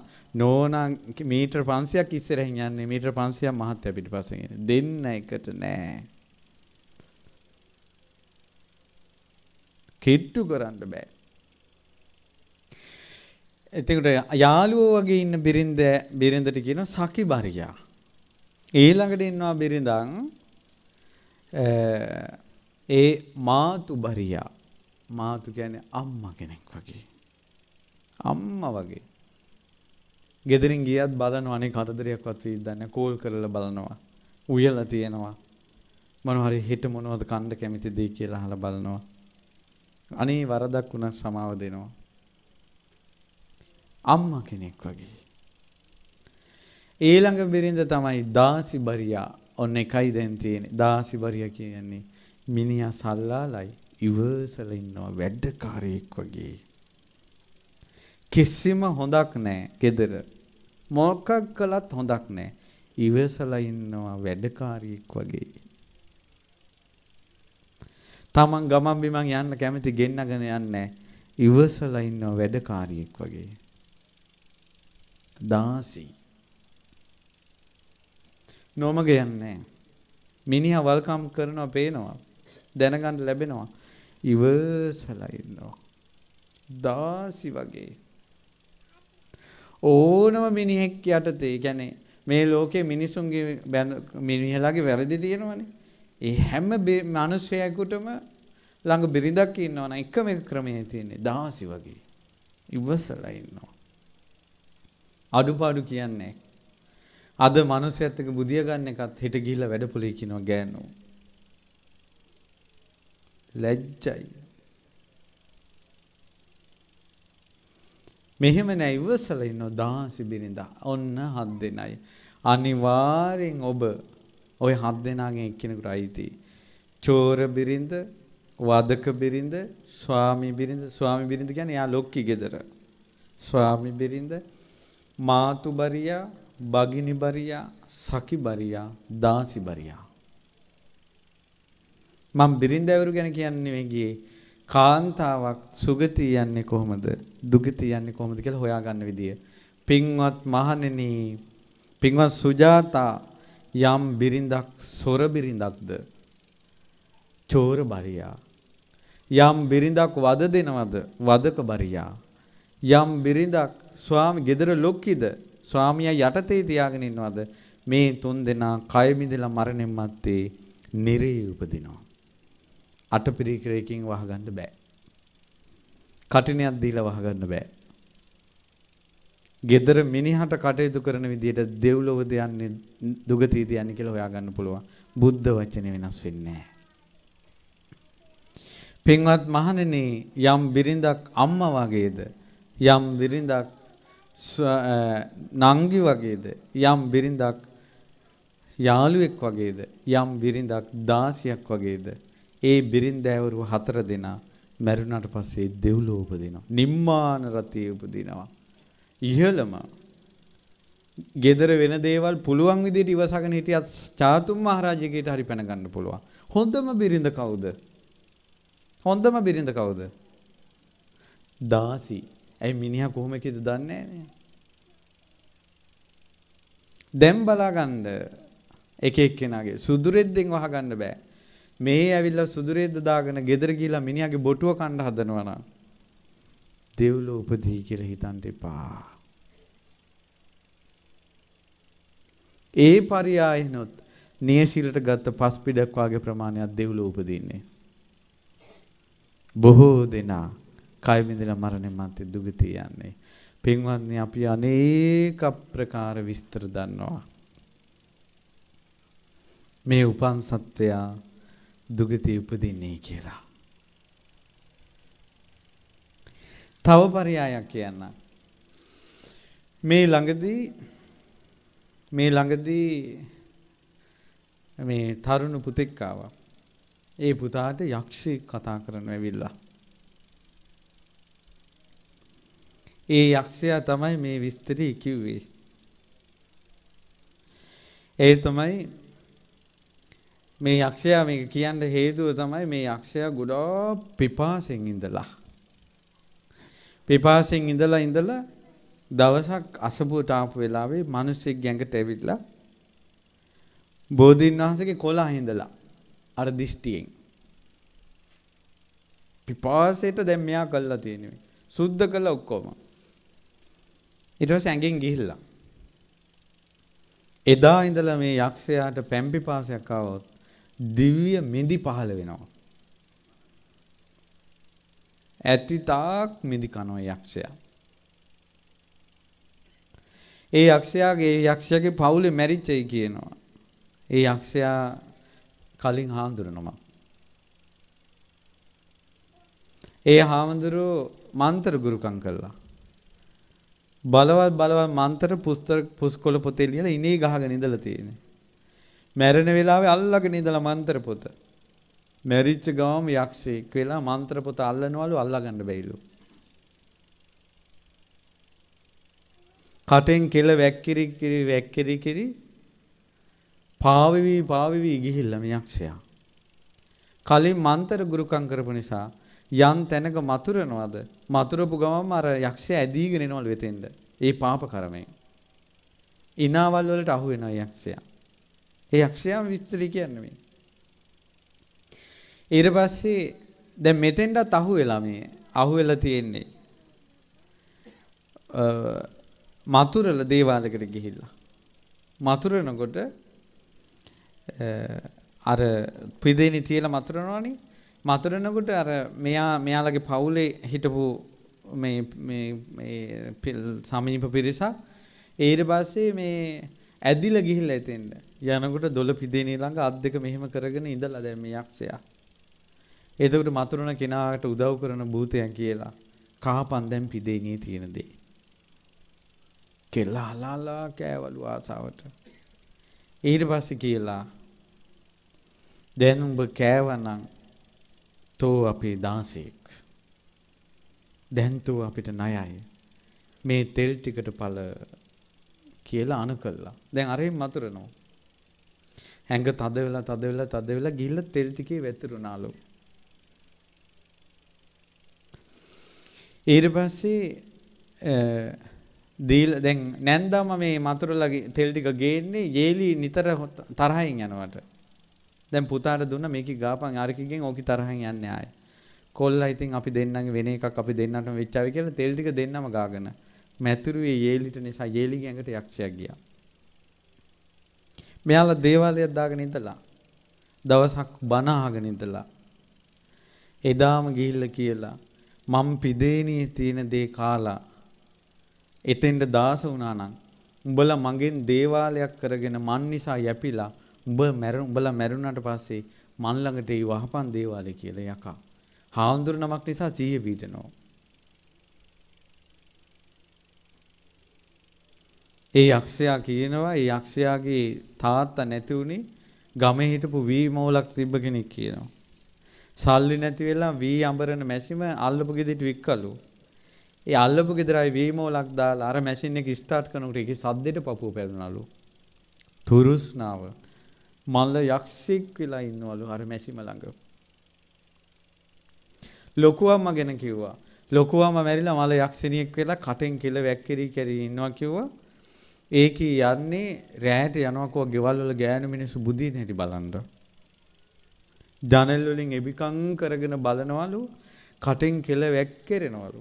නෝනා මීටර 500ක් ඉස්සරහින් යන්නේ මීටර 500ක් මහත්ය පිටිපස්සෙන් එන්නේ. දෙන්න එකට නෑ. කිට්ටු කරන්න බෑ. එතකොට යාළුවෝ වගේ ඉන්න බිරිඳ බිරිඳට කියනවා සකිබරියා. ඊළඟට ඉන්නවා බිරිඳන් ඒ මාතු බරියා මාතු කියන්නේ අම්මා කෙනෙක් වගේ. අම්මා වගේ. ගෙදරින් ගියත් බලනවා අනේ කතදරයක්වත් වීදන්නේ කෝල් කරලා බලනවා. උයලා තියෙනවා. මොනවා හරි හිත මොනවද කන්න කැමතිද කියලා අහලා බලනවා. අනේ වරදක් වුණත් සමාව දෙනවා. අම්මා කෙනෙක් වගේ. ඊළඟ බිරිඳ තමයි දාසි බරියා ඔන්න එකයි දැන් තියෙන්නේ. දාසිබරිය කියන්නේ මිනිහා සල්ලාලයි ඉවසල ඉන්නවා වැඩකාරයෙක් වගේ. කිසිම හොඳක් නැහැ gedara. මොකක් කළත් හොඳක් නැහැ. ඉවසලා ඉන්නවා වැඩකාරියෙක් වගේ. තමන් ගමන් බිමන් යන්න කැමති ගෙන්නගෙන යන්නේ ඉවසලා ඉන්නවා වැඩකාරියෙක් වගේ. දාසි. නොමග යන්නේ මිනිහා වල්කම් කරනවා පේනවා. දැනගන්න ලැබෙනවා. ඉවසලා ඉන්නවා. දාසි වගේ. ඕනම මිනිහෙක් යටතේ කියන්නේ මේ ලෝකේ මිනිසුන්ගේ මිනිහලාගේ වැරදි තියෙනවනේ. ඒ හැම මිනිසෙකුටම ළඟ බිරිඳක් ඉන්නවා නම් එකම එක ක්‍රමයේ තියෙන්නේ දාසි වගේ. ඉවසලා ඉන්නවා. අඩුපාඩු කියන්නේ අද මිනිස්සුත් එක්ක බුදිය ගන්න එකත් හිට ගිහිල්ලා වැඩපොලේ කියනවා ගෑනෝ. ලැජ්ජයි. මෙහෙම නෑ ඉවසලා ඉන්න 16 බිරිඳා. ඔන්න හත් දෙනයි. අනිවාර්යෙන් ඔබ ওই හත් දෙනාගෙන් එක්කෙනෙකුට අයිති. චෝර බිරිඳ, වදක බිරිඳ, ස්වාමි බිරිඳ, ස්වාමි බිරිඳ කියන්නේ යා ලොක්කි ගෙදර. ස්වාමි බිරිඳ, මාතුබරියා බගිනිබරියා සකිබරියා දාසිබරියා මම බිරින්දැවරු ගැන කියන්නේ මේ ගියේ කාන්තාවක් සුගතිය යන්නේ කොහොමද දුගතිය යන්නේ කොහොමද කියලා හොයාගන්න විදිය පින්වත් මහණෙනි පින්වත් සුජාතා යම් බිරිඳක් සොර බිරිඳක්ද චෝර බරියා යම් බිරිඳක් වද දෙනවද වදක බරියා යම් බිරිඳක් ස්වාමි gedara ලොක්කිද ස්වාමියා යටතේ තියාගෙන ඉන්නවද මේ තුන් දෙනා කය මිදලා මරණයන් මැත්තේ නිරේ උපදිනවා අටපිරිකරයකින් වහගන්න බෑ කටිනයක් දීලා වහගන්න බෑ gedara minihata කටයුතු කරන විදිහට දෙව්ලොවද යන්නේ දුගතියද යන්නේ කියලා හොයාගන්න පුළුවන් බුද්ධ වචනේ වෙනස් වෙන්නේ පින්වත් මහණෙනි යම් බිරිඳක් අම්මා වගේද යම් බිරිඳක් නංගි වගේද යම් බිරිඳක් යාළුවෙක් වගේද යම් බිරිඳක් දාසියක් වගේද ඒ බිරින්දෑවරු හතර දෙනා මැරුණාට පස්සේ දෙව්ලෝ උපදිනවා. නිම්මාන රතිය උපදිනවා. ඉහළම ගෙදර වෙන දේවල් පුළුවන් විදිහට ඉවසගෙන හිටියත් චාතුම් මහරජගෙට හරි පැන ගන්න පුළුවන්. හොඳම බිරිඳ කවුද? හොඳම බිරිඳ කවුද? දාසි. ඇයි මිනිහා කොහොම කියද දන්නේ දැන් බලාගන්න එක එක්කෙනාගේ සුදුරෙද්දෙන් වහගන්න බෑ. මේ ඇවිල්ලා සුදුරෙද්ද දාගෙන ගෙදර ගිහිලා මිනිහාගේ බොටුව කන්න හදනවා නම් දෙව්ලෝ උපදී කියලා හිතන්න එපා. ඒ පරියායනොත් නියශීලට ගත්ත පස් පිටක් වාගේ ප්‍රමාණයක් දෙව්ලෝ උපදින්නේ. බොහෝ දෙනා කය විඳින මරණය මන්ති දුගතිය යන්නේ. පින්වත්නි අපි අනේක ප්‍රකාර විස්තර දන්නවා. මේ උපන් සත්වයා දුගති උපදින්නේ කියලා. තව පරයායක් කියන්න. මේ ළඟදී මේ ළඟදී මේ තරුණ පුතෙක් ආවා. ඒ පුතාට යක්ෂි කතා කරන්න ඇවිල්ලා. ඒ යක්ෂයා තමයි මේ විස්තරي කිව්වේ. ඒ තමයි මේ යක්ෂයා මේක කියන්න හේතුව තමයි මේ යක්ෂයා ගොඩාක් පිපාසෙන් ඉඳලා. පිපාසෙන් ඉඳලා ඉඳලා දවසක් අසබුවට ආපු වෙලාවේ මිනිස්සෙක් ගැඟට ඇවිල්ලා බෝධීන් වහන්සේගේ කොළ අහිඳලා අර දිෂ්ටියෙන් පිපාසයට දැන් මෙයා කළා තියෙනවා. සුද්ධ කළා ඔක්කොම. ඊට පස්සේ ඇඟෙන් ගිහිල්ලා. එදා ඉඳලා මේ යක්ෂයාට පැම්පිපාසයක් ආවොත් දිව්‍ය මිදි පහළ වෙනවා. ඇතිතාක් මිදි කනෝ යක්ෂයා. ඒ යක්ෂයාගේ යක්ෂයාගේ පවුලේ මැරිච්චයි කියනවා. ඒ යක්ෂයා කලින් හාමුදුරනම. ඒ හාමුදුරුව මන්තර ගුරුකම් කළා. බලවත් බලවත් මන්තර පුස්තක පුස්කොළ පොතේ ලියලා ඉනේ ගහගෙන ඉඳලා තියෙන්නේ. මැරෙන වෙලාවේ අල්ලගෙන ඉඳලා මන්තර පොත. මැරිච්ච ගාම යක්ෂයෙක් වෙලා මන්ත්‍ර පොත අල්ලනවලු අල්ලගන්න බැරිලු. කටෙන් කෙල වැක්කිරි කිරි වැක්කිරි කිරි පාවිවි පාවිවි ගිහිල්ලා මේ යක්ෂයා. කලින් මන්තර ගුරුකම් කරපු නිසා යම් තැනක මතුරනවද මතුරපු ගමන්ම අර යක්ෂයා ඇදීගෙන එනවලු වෙතෙන්ද ඒ පාප කර්මයෙන් ඉනාවල් වලට අහු වෙනවා යක්ෂයා ඒ යක්ෂයා විස්තරي කියන්නේ මේ ඊට පස්සේ දැන් මෙතෙන්ටත් අහු වෙලා මේ අහු වෙලා තියෙන්නේ මතුරල දේවාලයකට ගිහිල්ලා මතුරනකොට අර පිදෙනි තියලා මතුරනවනේ මතුරනකොට අර මෙයා මෙයාලගේ පවුලේ හිටපු මේ මේ සමීප පිරිසක් ඊට පස්සේ මේ ඇදිලා ගිහිල්ලා එතෙන්ද යනකොට දොළ පිදෙනේ ළඟ අත් දෙක මෙහෙම කරගෙන ඉඳලා දැන් මේ යක්ෂයා. එතකොට මතුරුන කෙනාට උදව් කරන භූතයන් කියලා කහපන් දැන් පිදෙනේ තියෙන දේ. කෙලහලාලා කෑවලු ආසාවට. ඊට පස්සේ කියලා දැන් උඹ කෑවනම් තෝ අපි 16ක්. දැන් තෝ අපිට ණයයි. මේ තෙල් ටිකට ඵල කියලා අණ කළා. දැන් අරෙන් මතුරනවා. හැඟ තද වෙලා තද වෙලා තද වෙලා ගිහිල්ලා තෙල් ටිකේ වැතිරුණාලු. ඊට පස්සේ දීලා දැන් නැන්දාම මේ මතුරලා තෙල් ටික ගේන්නේ ජේලි නිතර තරහින් යනවට. දැන් පුතාට දුන්න මේකේ ගාපන් ආරකිගෙන් ඕකි තරහින් යන්නේ ආයේ. කොල්ලා ඉතින් අපි දෙන්නගේ වෙන එකක් අපි දෙන්නටම වෙච්චාවි කියලා තෙල් ටික දෙන්නම ගාගෙන මැතුරුවේ යේලිට නිසා යේලි ගෑඟට යක්ෂයා ගියා. මෙයාලා දේවාලයක් දාගෙන ඉඳලා දවසක් බණ අහගෙන ඉඳලා එදාම ගිහිල්ලා කියලා මම් පිදේනියේ තියෙන දේ කාලා එතෙන්ට දාස වුණා නම් උඹලා මගෙන් දේවාලයක් කරගෙන මන් නිසා යැපිලා උඹ මැරුණ උඹලා මැරුණාට පස්සේ මන් ළඟට ඒ වහපන් දේවාලය කියලා යකා. හාමුදුරු නමක් නිසා සීය පීඩනවා. ඒ යක්ෂයා කියනවා ඒ යක්ෂයාගේ තාත්තා නැති උනේ ගමේ හිටපු වී මෝලක් තිබ්බ කෙනෙක් කියනවා. සල්ලි නැති වෙලා වී අඹරන මැෂිම අල්ලපු ගෙදරට වික්කලු. ඒ අල්ලපු ගෙදරයි වී මෝලක් දාලා අර මැෂින් එක ස්ටාර්ට් කරනකොට ඒකේ සද්දෙට පපුව පැලුණලු. තුරුස්නාව මල්ල යක්ෂෙක් වෙලා ඉන්නවලු අර මැසිම ළඟ. ලොකුවම්ම ගැන කිව්වා. ලොකුවම මැරිලා මල යක්ෂණියෙක් වෙලා කටෙන් කෙල වැක්කිරි කැරි ඉන්නවා කිව්වා. ඒකී යන්නේ රෑට යනකො ගෙවල් වල ගෑනු මිනිස්සු බුදින හැටි බලන්න. ජනෙල් වලින් එබිකම් කරගෙන බලනවලු කටෙන් කෙල වැක්කිරෙනවලු.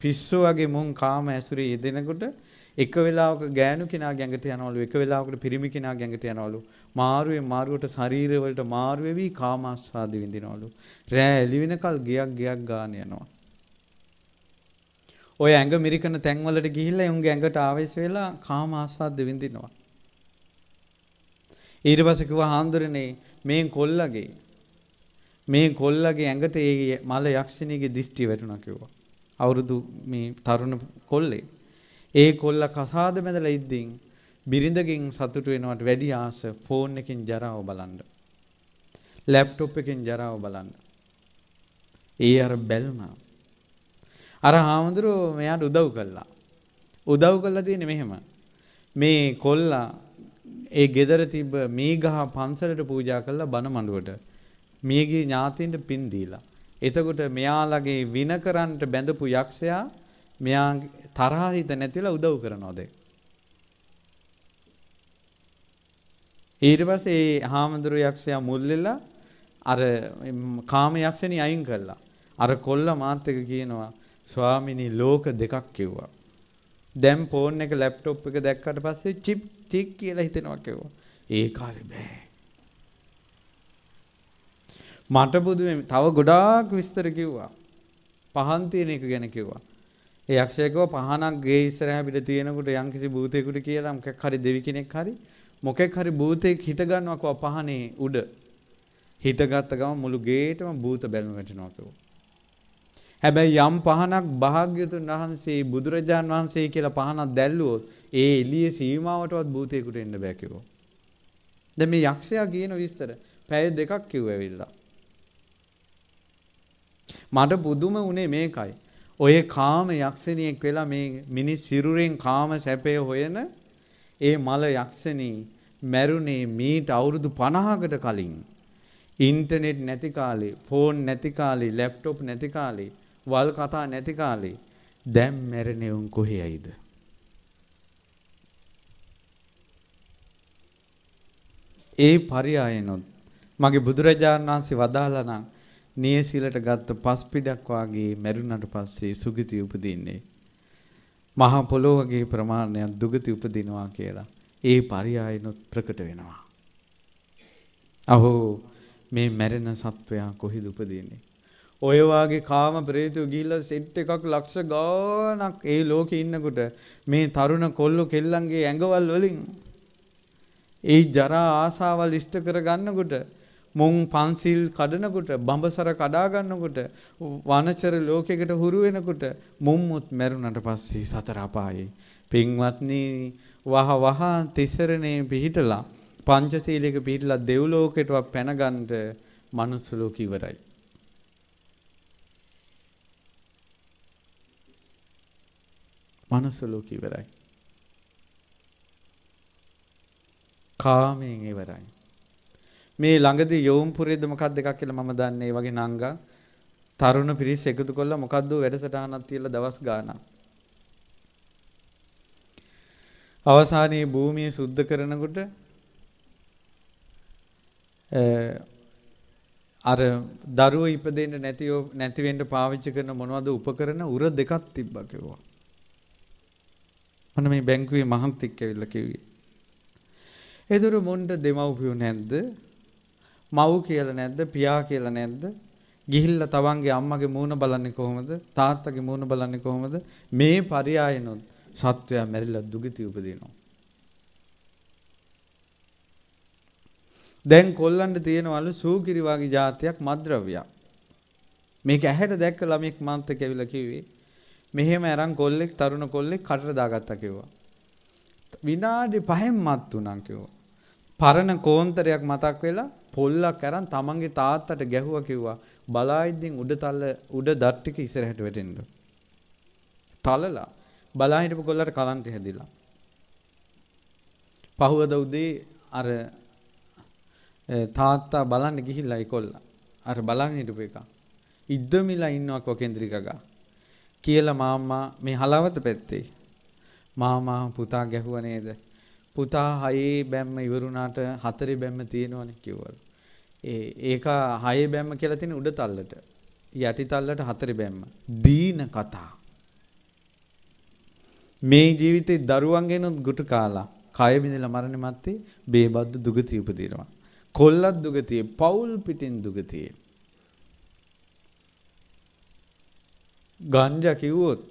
පිස්සු වගේ මුන් කාම ඇසුරේ යෙදෙනකොට එක වෙලාවක ගෑනු කෙනා ගැඟට යනවලු එක වෙලාවකට පිරිමි කෙනා ගැඟට යනවලු මාරුවේ මාරුවට ශරීරවලට මාරු වෙවි කාමාස්වාද විඳිනවලු රෑ එළි වෙනකල් ගියක් ගියක් ගාන යනවා ඔය ඇඟ මිරිකන තැන්වලට ගිහිල්ලා උන්ගේ ඇඟට ආවේශ වෙලා කාමාස්වාද විඳිනවා ඊට පස්සේ කිව්වා හාමුදුරනේ මේ කොල්ලගේ මේ කොල්ලගේ ඇඟට ඒ මල යක්ෂණියගේ දිෂ්ටි වැටුණා කිව්වා අවුරුදු මේ තරුණ කොල්ලේ ඒ කොල්ල කසාද බැඳලා ඉද්දීන් බිරිඳගෙන් සතුටු වෙනවට වැඩි ආස ෆෝන් එකෙන් ජරාව බලන්න. ලැප්ටොප් එකෙන් ජරාව බලන්න. ඒ අර බැල්ම. අර හාමුදුරුවෝ මෙයාට උදව් කළා. උදව් කළා තියෙන්නේ මෙහෙම. මේ කොල්ලා ඒ gedara තිබ්බ මීගහ පන්සලට පූජා කළා බණ මඬුවට. මියගේ ඥාතින්ට පින් දීලා. එතකොට මෙයාලගේ වින කරන්නට බැඳපු යක්ෂයා මෙයා තරහ හිත නැතිලා උදව් කරනවද? ඊට පස්සේ ඒ හාමුදුරු යක්ෂයා මුල් වෙලා අර කාම යක්ෂණි අයින් කළා. අර කොල්ල මාත් එක කියනවා ස්වාමිනී ලෝක දෙකක් කිව්වා. දැන් ෆෝන් එක ලැප්ටොප් එක දැක්කට පස්සේ චිප් ටික් කියලා හිතෙනවා කිව්වා. ඒ කාලේ බෑ. මට බුදුමේ තව ගොඩාක් විස්තර කිව්වා. පහන් තියෙන එක ගැන කිව්වා. ඒ යක්ෂයෙක්ව පහනක් ගේ ඉස්සරහා පිට තියෙනකොට යම්කිසි භූතයෙකුට කියලා මොකෙක් හරි දෙවි කෙනෙක් හරි මොකෙක් හරි භූතයෙක් හිට ගන්නවකෝ පහනේ උඩ. හිටගත් ගම මුළු ගේටම භූත බැල්ම වැටෙනවා කිව්වා. හැබැයි යම් පහනක් භාග්‍යතුන් වහන්සේ බුදුරජාන් වහන්සේ කියලා පහනක් දැල්ලුවොත් ඒ එළියේ සීමාවටවත් භූතයෙකුට එන්න බෑ කිව්වා. දැන් මේ යක්ෂයා කියන විස්තර පැය දෙකක් කිව්වවිල්ලා. මට පුදුම උනේ මේකයි. ඔය කාම යක්ෂණියෙක් වෙලා මේ මිනිස් සිරුරෙන් කාම සැපය හොයන ඒ මල යක්ෂණී මැරුණේ මීට අවුරුදු 50කට කලින්. ඉන්ටර්නෙට් නැති කාලේ, ෆෝන් නැති කාලේ, ලැප්ටොප් නැති කාලේ, වල් කතා නැති කාලේ දැන් මැරෙන්නේ උන් කොහේයිද? ඒ පරයයනොත් මගේ බුදුරජාණන් වහන්සේ වදාලා නම් නියසිලට ගත්ත පස් පිටක් වාගේ මැරුණට පස්සේ සුගති උපදින්නේ. මහා පොළොවගේ ප්‍රමාණයක් දුගති උපදිනවා කියලා. ඒ පරයයනොත් ප්‍රකට වෙනවා. අහෝ මේ මැරෙන සත්වයා කොහිද උපදින්නේ? ඔය වාගේ කාම ප්‍රේතයෝ ගිහිල්ලා සෙට් එකක් ලක්ෂ ගාණක් ඒ ලෝකේ ඉන්නකොට මේ තරුණ කොල්ලෝ කෙල්ලන්ගේ ඇඟවල් වලින් ඒ ජරා ආසාවල් ඉෂ්ට කරගන්නකොට මුං පන්සිල් කඩනකොට බඹසර කඩා ගන්නකොට වනචර ලෝකයකට හුරු වෙනකොට මුම්මුත් මැරුණට පස්සේ සතර අපායේ පින්වත්නි වහ වහ තිසරණේ පිහිටලා පංචශීලයක පිහිටලා දෙව්ලෝකයටවත් පැනගන්න මනුස්ස ලෝක ඉවරයි මනුස්ස ලෝක ඉවරයි කාමයෙන් ඉවරයි මේ ළඟදී යෝම්පුරේද මොකක්ද එකක් කියලා මම දන්නේ වගේ නංගා තරුණ පිරිස් එකතු කරලා මොකද්ද වැඩසටහනක් තියලා දවස් ගානක් අවසානයේ භූමිය සුද්ධ කරනකොට අර දරුවෝ ඉපදෙන්න නැතිව නැති වෙන්න පාවිච්චි කරන මොනවද උපකරණ උර දෙකක් තිබ්බා කිව්වා. මම මේ බැංකුවේ මහත්ෙක් ඇවිල්ලා කිව්වේ. ඒතර මොණ්ඩ දෙමව්පියෝ නැද්ද? මව් කියලා නැද්ද? පියා කියලා නැද්ද? ගිහිල්ලා තවන්ගේ අම්මගේ මූණ බලන්නේ කොහොමද? තාත්තගේ මූණ බලන්නේ කොහොමද? මේ පරයයනොත් සත්වයා මැරිලා දුගති උපදිනවා. දැන් කොල්ලන්ට තියෙනවලු සූකිරි වගේ જાතියක් මද්ද්‍රව්‍යයක්. මේක ඇහැට දැක්ක ළමෙක් මාන්ත කැවිලා කිව්වේ මෙහෙම අරන් කොල්ලෙක් තරුණ කොල්ලෙක් කටට දාගත්තා කිව්වා. විනාඩි 5න් මත් උනා කිව්වා. පරණ කෝන්තරයක් මතක් වෙලා පොල්ලක් අරන් තමන්ගේ තාත්තට ගැහුවා කිව්වා බලා ඉදින් උඩ තල උඩ දත් ටික ඉස්සරහට වැටෙන්න. තලලා බලා හිටපු කොල්ලට කලන්ත හැදිලා. පහුවද උදේ අර තාත්තා බලන්න ගිහිල්ලා ඒ කොල්ලා. අර බලන් හිටපු එක. ඉද්දමිලා ඉන්නවා කොකේන්ද්‍රික ගා. කියලා මාම්මා මේ හලවත පැත්තේ. මාමා පුතා ගැහුවා නේද? පුතා හයේ බැම්ම ඉවරුණාට හතරේ බැම්ම තියෙනවනේ කිව්වලු. ඒ ඒක හයේ බැම්ම කියලා තියෙන උඩ තල්ලට. යටි තල්ලට හතරේ බැම්ම. දීන කතා. මේ ජීවිතේ දරුවන් ගෙනුත් ගුට කාලා කය බිඳලා මරණය මැත්තේ බේබද්ද දුගතිය උපදිනවා. කොල්ලත් දුගතියේ, පවුල් පිටින් දුගතියේ. ගංජා කිව්වොත්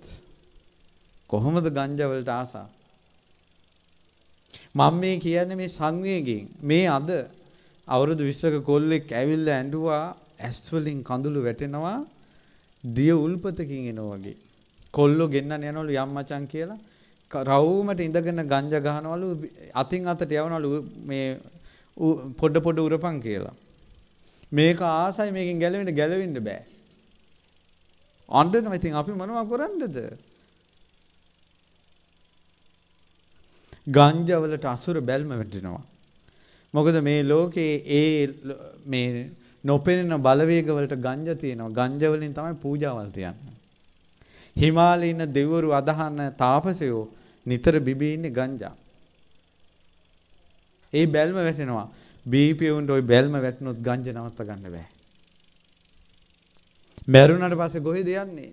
කොහොමද ගංජා වලට ආසා? මම මේ කියන්නේ මේ සංවේගයෙන් මේ අද අවුරුදු 20ක කොල්ලෙක් ඇවිල්ලා ඇඬුවා ඇස් වලින් කඳුළු වැටෙනවා දිය උල්පතකින් එනවා වගේ කොල්ලෝ ගෙන්නන්න යනවලු යම් මචං කියලා රවුමට ඉඳගෙන ගංජා ගහනවලු අතින් අතට යවනවලු මේ පොඩ පොඩ උරපන් කියලා මේක ආසයි මේකෙන් ගැලවෙන්න ගැලවෙන්න බෑ අඬනවා ඉතින් අපි මොනවා කරන්නද ගංජවලට අසුර බැල්ම වැටෙනවා. මොකද මේ ලෝකේ ඒ මේ නොපෙනෙන බලවේගවලට ගංජ තියෙනවා. ගංජ වලින් තමයි පූජාවල් තියන්නේ. හිමාලයේ ඉන්න දෙවිවරු අදහන තාපසයෝ නිතර බිබී ඉන්නේ ගංජා. ඒ බැල්ම වැටෙනවා. බීපී උන්ට ওই බැල්ම වැටුනොත් ගංජ නවත්ත ගන්න බෑ. මැරුණාට පස්සේ කොහෙද යන්නේ?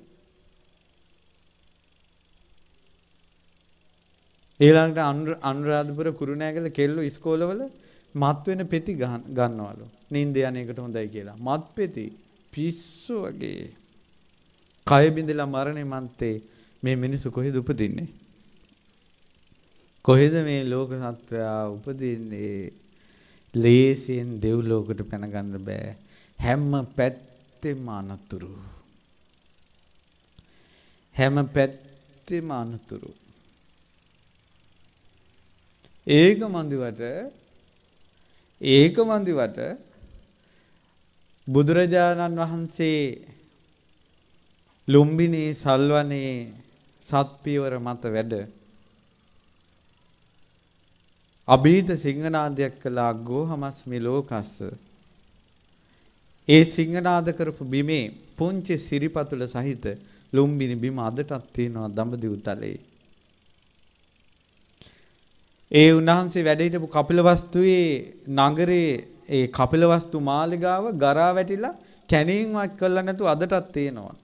ඊළඟට අනුරාධපුර කුරුණෑගල කෙල්ලෝ ඉස්කෝලවල මත් වෙන පෙති ගන්නවලු. නිින්ද යන එකට හොඳයි කියලා. මත් පෙති පිස්සු වගේ. කය බිඳලා මරණේ මන්තේ මේ මිනිස්සු කොහෙද උපදින්නේ? කොහෙද මේ ලෝක සත්වයා උපදින්නේ? ලේසියෙන් දෙව් ලෝකෙට පැනගන්න බෑ. හැම පැත්තෙම අනතුරු. හැම පැත්තෙම අනතුරු. ඒක මන්දිවට ඒක මන්දිවට බුදුරජාණන් වහන්සේ ලුම්බිනී සල්වනේ සත්පියවර මත වැඩ අභීත සිංහනාදයක් කළා ගෝහමස් මිලෝකස්ස ඒ සිංහනාද කරපු බිමේ පුංචි සිරිපතුල සහිත ලුම්බිනි බිම අදටත් තියෙනවා දඹදිව තලයේ ඒ උන්වහන්සේ වැඩ හිටපු කපිලවස්තුවේ නගරේ ඒ කපිලවස්තු මාලිගාව ගරා වැටිලා කැණින්වත් කළා නැතුව අදටත් තියෙනවා.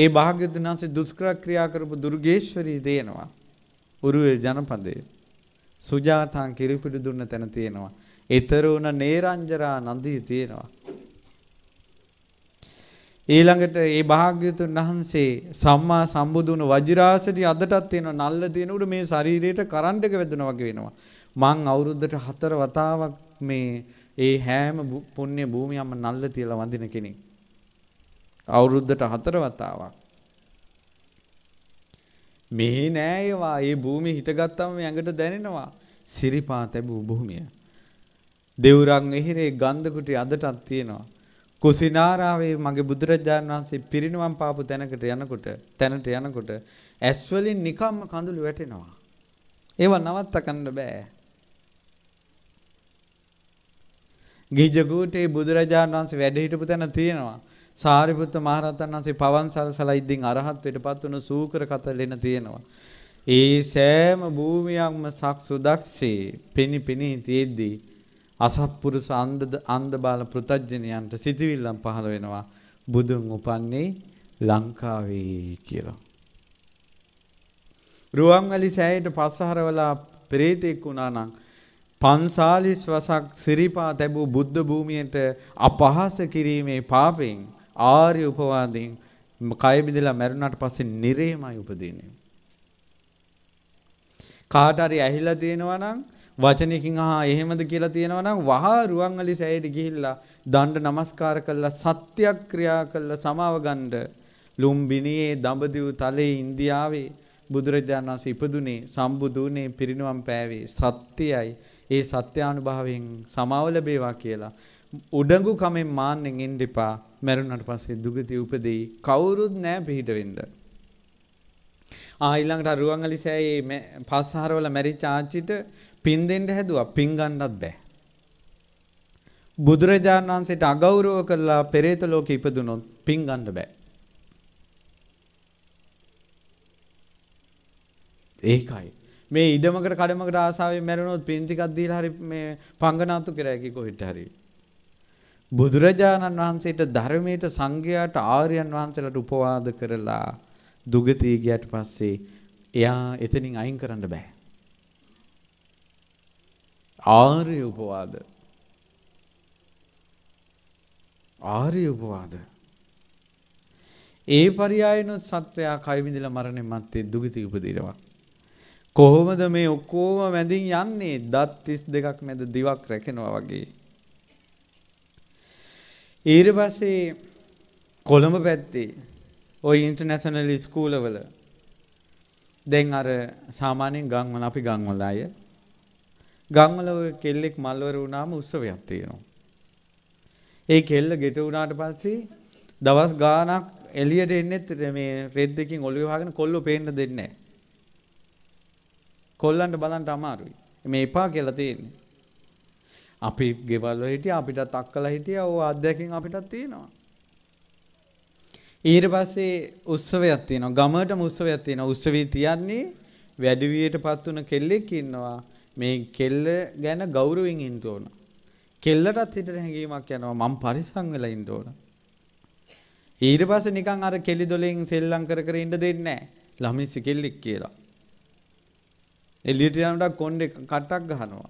ඒ භාග්‍යවතුන් වහන්සේ දුෂ්කර ක්‍රියා කරපු දුර්ගේශ්වරී දේනවා. උරුවේ ජනපදයේ සුජාතං කිරිපිටු දුන්න තැන තියෙනවා. ඊතර උන නේරංජරා නදී තියෙනවා. ඊළඟට ඒ භාග්‍යතුන් වහන්සේ සම්මා සම්බුදුන වජිරාසදී අදටත් තියෙන නල්ල තියෙන උඩ මේ ශරීරයට කරන්ට් එක වැදුනා වගේ වෙනවා. මං අවුරුද්දට හතර වතාවක් මේ ඒ හැම පුණ්‍ය භූමියම නල්ල තියලා වඳින කෙනෙක්. අවුරුද්දට හතර වතාවක්. මෙහි නෑ ඒවා. මේ භූමිය හිටගත්තම මේ ඇඟට දැනෙනවා. සිරිපා තැබූ භූමිය. දෙවුරන් එහිරේ ගන්ධ කුටි අදටත් තියෙනවා. කුසිනාරාවේ මගේ බුදුරජාණන් වහන්සේ පිරිනුවම් පාපු තැනකට යනකොට තැනට යනකොට ඇස් වලින් නිකම්ම කඳුළු වැටෙනවා. ඒව නවත්ත ගන්න බෑ. ගිජගූටේ බුදුරජාණන් වහන්සේ වැඩ හිටපු තැන තියෙනවා. සාරිපුත්ත මහරහතන් වහන්සේ පවන් සරසලා ඉදින් අරහත්වයටපත් වුණු සූකර කතලෙන තියෙනවා. ඒ සෑම භූමියක්ම සක්සුදක්සේ පිනි පිනි තියෙද්දී අසත්පුරුෂ අන්ධද අන්ධ බාල පෘතජ්ජනයන්ට සිතවිල්ලම් පහළ වෙනවා බුදුන් උපන්නේ ලංකාවේ කියලා. රුවන්වැලි සෑයට පස්සහරවලා ප්‍රේතෙක් වුණා නම් පන්සාලිස් වසක් සිරිපා තැබූ බුද්ධ භූමියට අපහාස කිරීමේ පාපයෙන් ආර්ය උපවාදයෙන් කය බිඳලා මැරුණාට පස්සේ නිරේමයි උපදින්නේ. කාට හරි ඇහිලා තියෙනවා නම් වචනයකින් ආ එහෙමද කියලා තියෙනවා නම් වහා රුවන්වැලි සෑයට ගිහිල්ලා දණ්ඩ নমස්කාර කළා සත්‍යක්‍රියා කළා සමාව ගන්න ලුම්බිනියේ දඹදිව තලයේ ඉන්දියාවේ බුදුරජාණන් වහන්සේ ඉපදුනේ සම්බුදුනේ පිරිනුවම් පෑවේ සත්‍යයයි ඒ සත්‍යානුභවයෙන් සමාව ලැබේවා කියලා උඩඟු කමෙන් මාන්නෙන් එන්න එපා මැරුණාට පස්සේ දුගති උපදෙයි කවුරුත් නැහැ පිහිට වෙන්න ආ ඊළඟට රුවන්වැලි සෑයේ පස්හරවල මැරිච්ච ආච්චිට පින් දෙන්න හැදුවා පින් ගන්නත් බෑ. බුදුරජාණන් වහන්සේට අගෞරව කළා පෙරේත ලෝකෙ ඉපදුනොත් පින් ගන්න බෑ. ඒකයි. මේ ඉඩමකට කඩමකට ආසාවෙන් මැරුණොත් පින් ටිකක් දීලා හරි මේ පංගනාතු කරයි කොහෙට හරි. බුදුරජාණන් වහන්සේට ධර්මයට සංඝයාට ආර්යයන් වහන්සේලාට උපවාද කරලා දුගතිය ගියට පස්සේ එයා එතනින් අයින් කරන්න බෑ. ආර්ය උපවාද ආර්ය උපවාද ඒ පරියායනොත් සත්වයා කයිවිඳල මරණය මත්තේ දුගිති උපදීරවා. කොහොමද මේ ඔක්කෝම මැඳින් යන්නේ දත් තිස් දෙකක් මැද දිවක් රැකෙනවා වගේ. ඊර පසේ කොළඹ පැත්තේ ඔය ඉන්ටනැසනල ස්කූලවල දෙන් අර සාමානයෙන් ගංවල අපි ගංවල අය ගම්වල ඔය කෙල්ලෙක් මල්වර වුණාම උත්සවයක් තියෙනවා. ඒ කෙල්ල ගෙට වුණාට පස්සේ දවස් ගාණක් එළියට එන්නෙත් මේ රෙද්දකින් ඔළුව වහගෙන කොල්ලෝ පේන්න දෙන්නේ නැහැ. කොල්ලන්ට බලන්න අමාරුයි. මේ එපා කියලා තියෙන්නේ. අපි ගෙවල් වල හිටියා අපිටත් අක්කලා හිටියා ඕ අධ්‍යක්ෂකින් අපිටත් තියෙනවා. ඊට පස්සේ උත්සවයක් තියෙනවා. ගමටම උත්සවයක් තියෙනවා. උත්සවී තියන්නේ වැඩිවියටපත් උන කෙල්ලෙක් ඉන්නවා. මේ කෙල්ල ගැන ගෞරවයෙන් ඉන්න ඕන. කෙල්ලටත් හිතට හැඟීමක් යනවා මම පරිස්සම් වෙලා ඉන්න ඕන. ඊට පස්සේ නිකන් අර කෙලි දොලෙන් සෙල්ලම් කර කර ඉන්න දෙන්නේ නැහැ. ළමිස්සෙ කෙල්ලෙක් කියලා. එළියට යනකොට කොණ්ඩේ කටක් ගහනවා.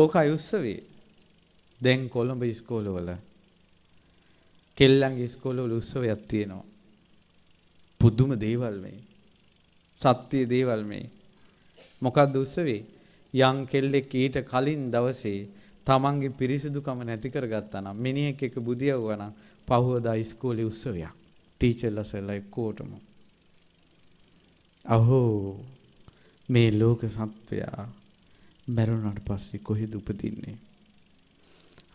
ඕකයි උත්සවේ. දැන් කොළඹ ඉස්කෝලවල කෙල්ලන්ගේ ඉස්කෝලවල උත්සවයක් තියෙනවා. පුදුම දේවල් මේ. සත්‍ය දේවල් මේ. මොකක්ද උත්සවේ? යම් කෙල්ලෙක් ඊට කලින් දවසේ තමන්ගේ පිරිසිදුකම නැති කරගත්තා නම් මිනිහෙක් එක බුදියවුවා නම් පහුවදා ඉස්කෝලේ උත්සවයක්. ටීචර්ලා සෙල්ලා එක්කෝටම. අහෝ මේ ලෝක සත්වයා මැරුණාට පස්සේ කොහෙද උපදින්නේ?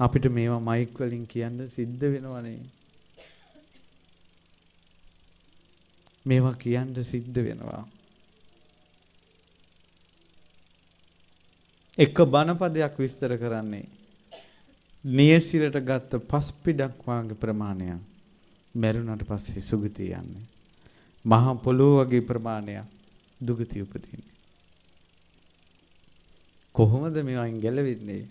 අපිට මේවා මයික් වලින් කියන්න සිද්ධ වෙනවනේ. මේවා කියන්න සිද්ධ වෙනවා. එක බණපදයක් විස්තර කරන්නේ නියසිරට ගත්ත පස්පිඩක් වාගේ ප්‍රමාණයක් මැරුණාට පස්සේ සුගතිය යන්නේ මහා පොළොව වගේ ප්‍රමාණයක් දුගතිය උපදින්නේ කොහොමද මේවායින් ගැලවෙන්නේ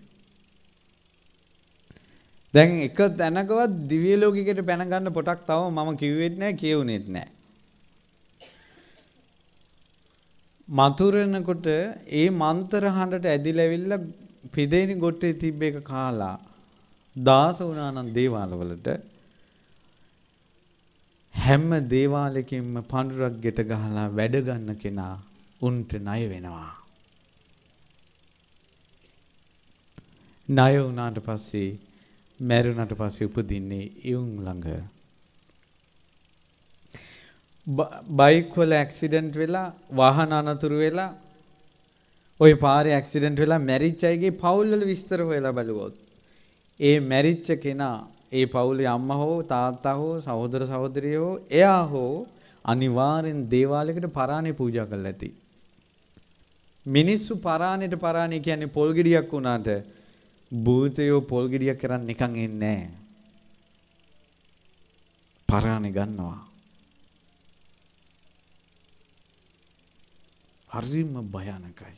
දැන් එක තැනකවත් දිව්‍ය ලෝකයකට පැන ගන්න පොටක් තව මම කිව්වෙත් නැහැ කියුණෙත් නැහැ මතුරෙනකොට ඒ මන්තර හඬට ඇදිලාවිල්ලා පිදේනි ගොට්ටේ තිබ්බ එක කාලා දාස වුණා නම් දේවාලවලට හැම දේවාලෙකින්ම පඳුරක් ගෙට ගහලා වැඩ ගන්න කෙනා උන්ට ණය වෙනවා. ණය වුණාට පස්සේ මැරුණාට පස්සේ උපදින්නේ ඒ උන් ළඟ බයික් වල ඇක්සිඩන්ට් වෙලා වාහන අනතුරු වෙලා ওই පාරේ ඇක්සිඩන්ට් වෙලා මැරිච්ච අයගේ පවුල් වල විස්තර හොයලා බලුවොත් ඒ මැරිච්ච කෙනා ඒ පවුලේ අම්මා හෝ තාත්තා හෝ සහෝදර සහෝදරිය හෝ එයා හෝ අනිවාර්යෙන් දේවාලයකට පරාණේ පූජා කරලා ඇති. මිනිස්සු පරාණේට පරාණේ කියන්නේ පොල් ගෙඩියක් වුණාට භූතයෝ පොල් ගෙඩියක් කරන් නිකන් එන්නේ නැහැ. පරාණේ ගන්නවා. හරිම භයානකයි.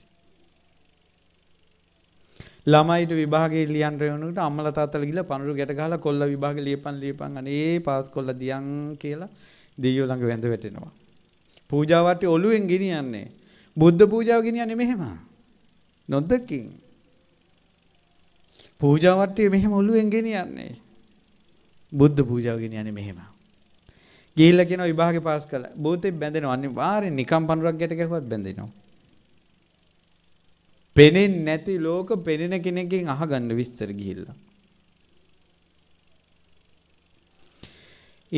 ළමයිට විභාගේ ලියන්ට යනකොට අම්මලා තාත්තලා ගිහලා පනරු ගැට ගහලා කොල්ල විභාගේ ලියපන් ලියපන් අනේ පාස් කොල්ල දියන් කියලා දෙයියෝ ළඟ වැඳ වැටෙනවා. පූජාවට ඔළුවෙන් ගෙනියන්නේ. බුද්ධ පූජාව ගෙනියන්නේ මෙහෙම. නොදකින්. පූජාවට මෙහෙම ඔළුවෙන් ගෙනියන්නේ. බුද්ධ පූජාව ගෙනියන්නේ මෙහෙම. ගිහිල්ලා කියනවා විභාගේ පාස් කළා. භූතේ බැඳෙනවා. අනිවාර්යෙන් නිකම් පඳුරක් ගැට ගැහුවත් බැඳෙනවා. පෙනෙන්නේ නැති ලෝක පෙනෙන කෙනෙක්ගෙන් අහගන්න විස්තර ගිහිල්ලා.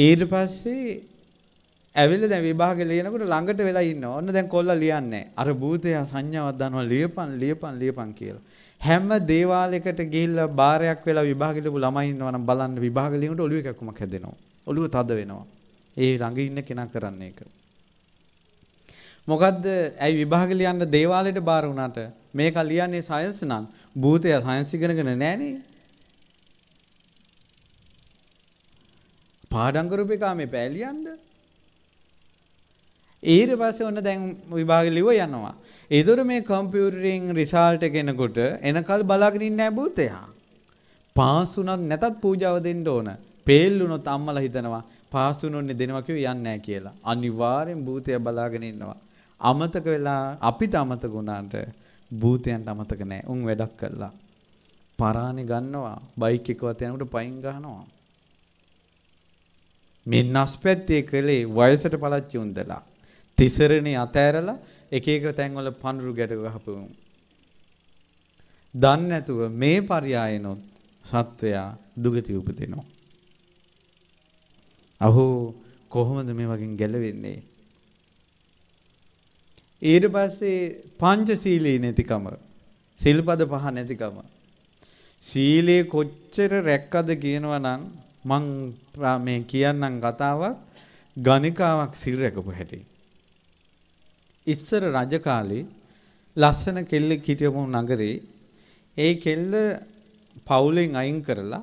ඊට පස්සේ ඇවිල්ලා දැන් විභාග ලියනකොට ළඟට වෙලා ඉන්නවා. ඔන්න දැන් කොල්ලා ලියන්නේ. අර භූතය සංඥාවක් දානවා ලියපන් ලියපන් ලියපන් කියලා. හැම දේවාලයකට ගිහිල්ලා බාරයක් වෙලා විභාගෙ ළමයි ඉන්නවා නම් බලන්න විභාග ලියනකොට ඔළුව එකක්මක් හැදෙනවා. ඔළුව තද වෙනවා. ඒ ළඟ ඉන්න කෙනා කරන්නේ ඒක. මොකද්ද ඇයි විභාග ලියන්න දේවාලයට බාර වුණාට මේක ලියන්නේ සයන්ස් නම් භූතය සයන්ස් ඉගෙනගෙන නැහනේ. පාඩම් කරපු එකා මේ පෑ ලියන්න. ඊට පස්සේ ඔන්න දැන් විභාග ලිව යනවා. ඒතර මේ කම්පියුටරින් රිසල්ට් එක එනකොට එනකල් බලාගෙන ඉන්නේ නැහැ භූතයා. පාස් වුණත් නැතත් පූජාව දෙන්න ඕන. පේල්ලුනොත් අම්මලා හිතනවා පාසුනොන්නේ දෙනවා කිව්ව යන්නේ නැහැ කියලා. අනිවාර්යෙන් භූතය බලාගෙන ඉන්නවා. අමතක වෙලා අපිට අමතක වුණාට භූතයන්ට අමතක නැහැ. උන් වැඩක් කළා. පරාණි ගන්නවා. බයික් එකවත් යනකොට පයින් ගහනවා. මේ නස්පැත්තේ කලේ වයසට පලච්චි උන්දලා. තිසරණේ අතෑරලා එක එක තැන්වල පඳුරු ගැට ගහපු උන්. දන්නේ නැතුව මේ පරයයනොත් සත්වයා දුගති උපදිනවා. අහෝ කොහොමද මේ වගේ ගැලවෙන්නේ? ඊට පස්සේ පංචශීලයේ නැතිකම සිල්පද පහ නැතිකම සීලේ කොච්චර රැක්කද කියනවා නම් මං මේ කියන්නම් කතාවක් ගණිකාවක් සිල් රැකපු හැටි ඉස්සර රජ කාලේ ලස්සන කෙල්ලෙක් හිටියම නගරේ ඒ කෙල්ල පවුලෙන් අයින් කරලා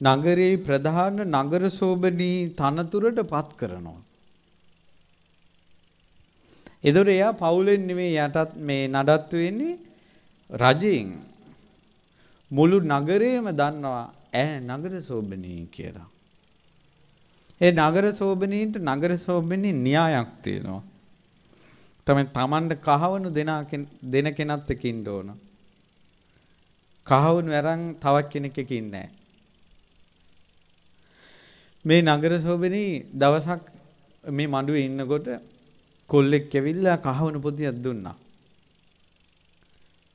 නගරයේ ප්‍රධාන නගර සෝබනී තනතුරට පත් කරනවා. එදොර එයා පවුලෙන් නෙමේ යටත් මේ නඩත්තු වෙන්නේ රජයෙන්. මුළු නගරයම දන්නවා ඈ නගර සෝබනී කියලා. ඒ නගර සෝබනීන්ට නගර සෝබනී න්‍යායක් තියෙනවා. තමයි Tamanට කහවණු දෙන කෙනත් එක්ක ඉන්න ඕන. කහවණු වරන් තවක් කෙනෙක් එක්ක ඉන්නේ නැහැ. මේ නගර සෝබනේ දවසක් මේ මඩුවේ ඉන්නකොට කොල්ලෙක් ඇවිල්ලා කහවණු පොදියක් දුන්නා.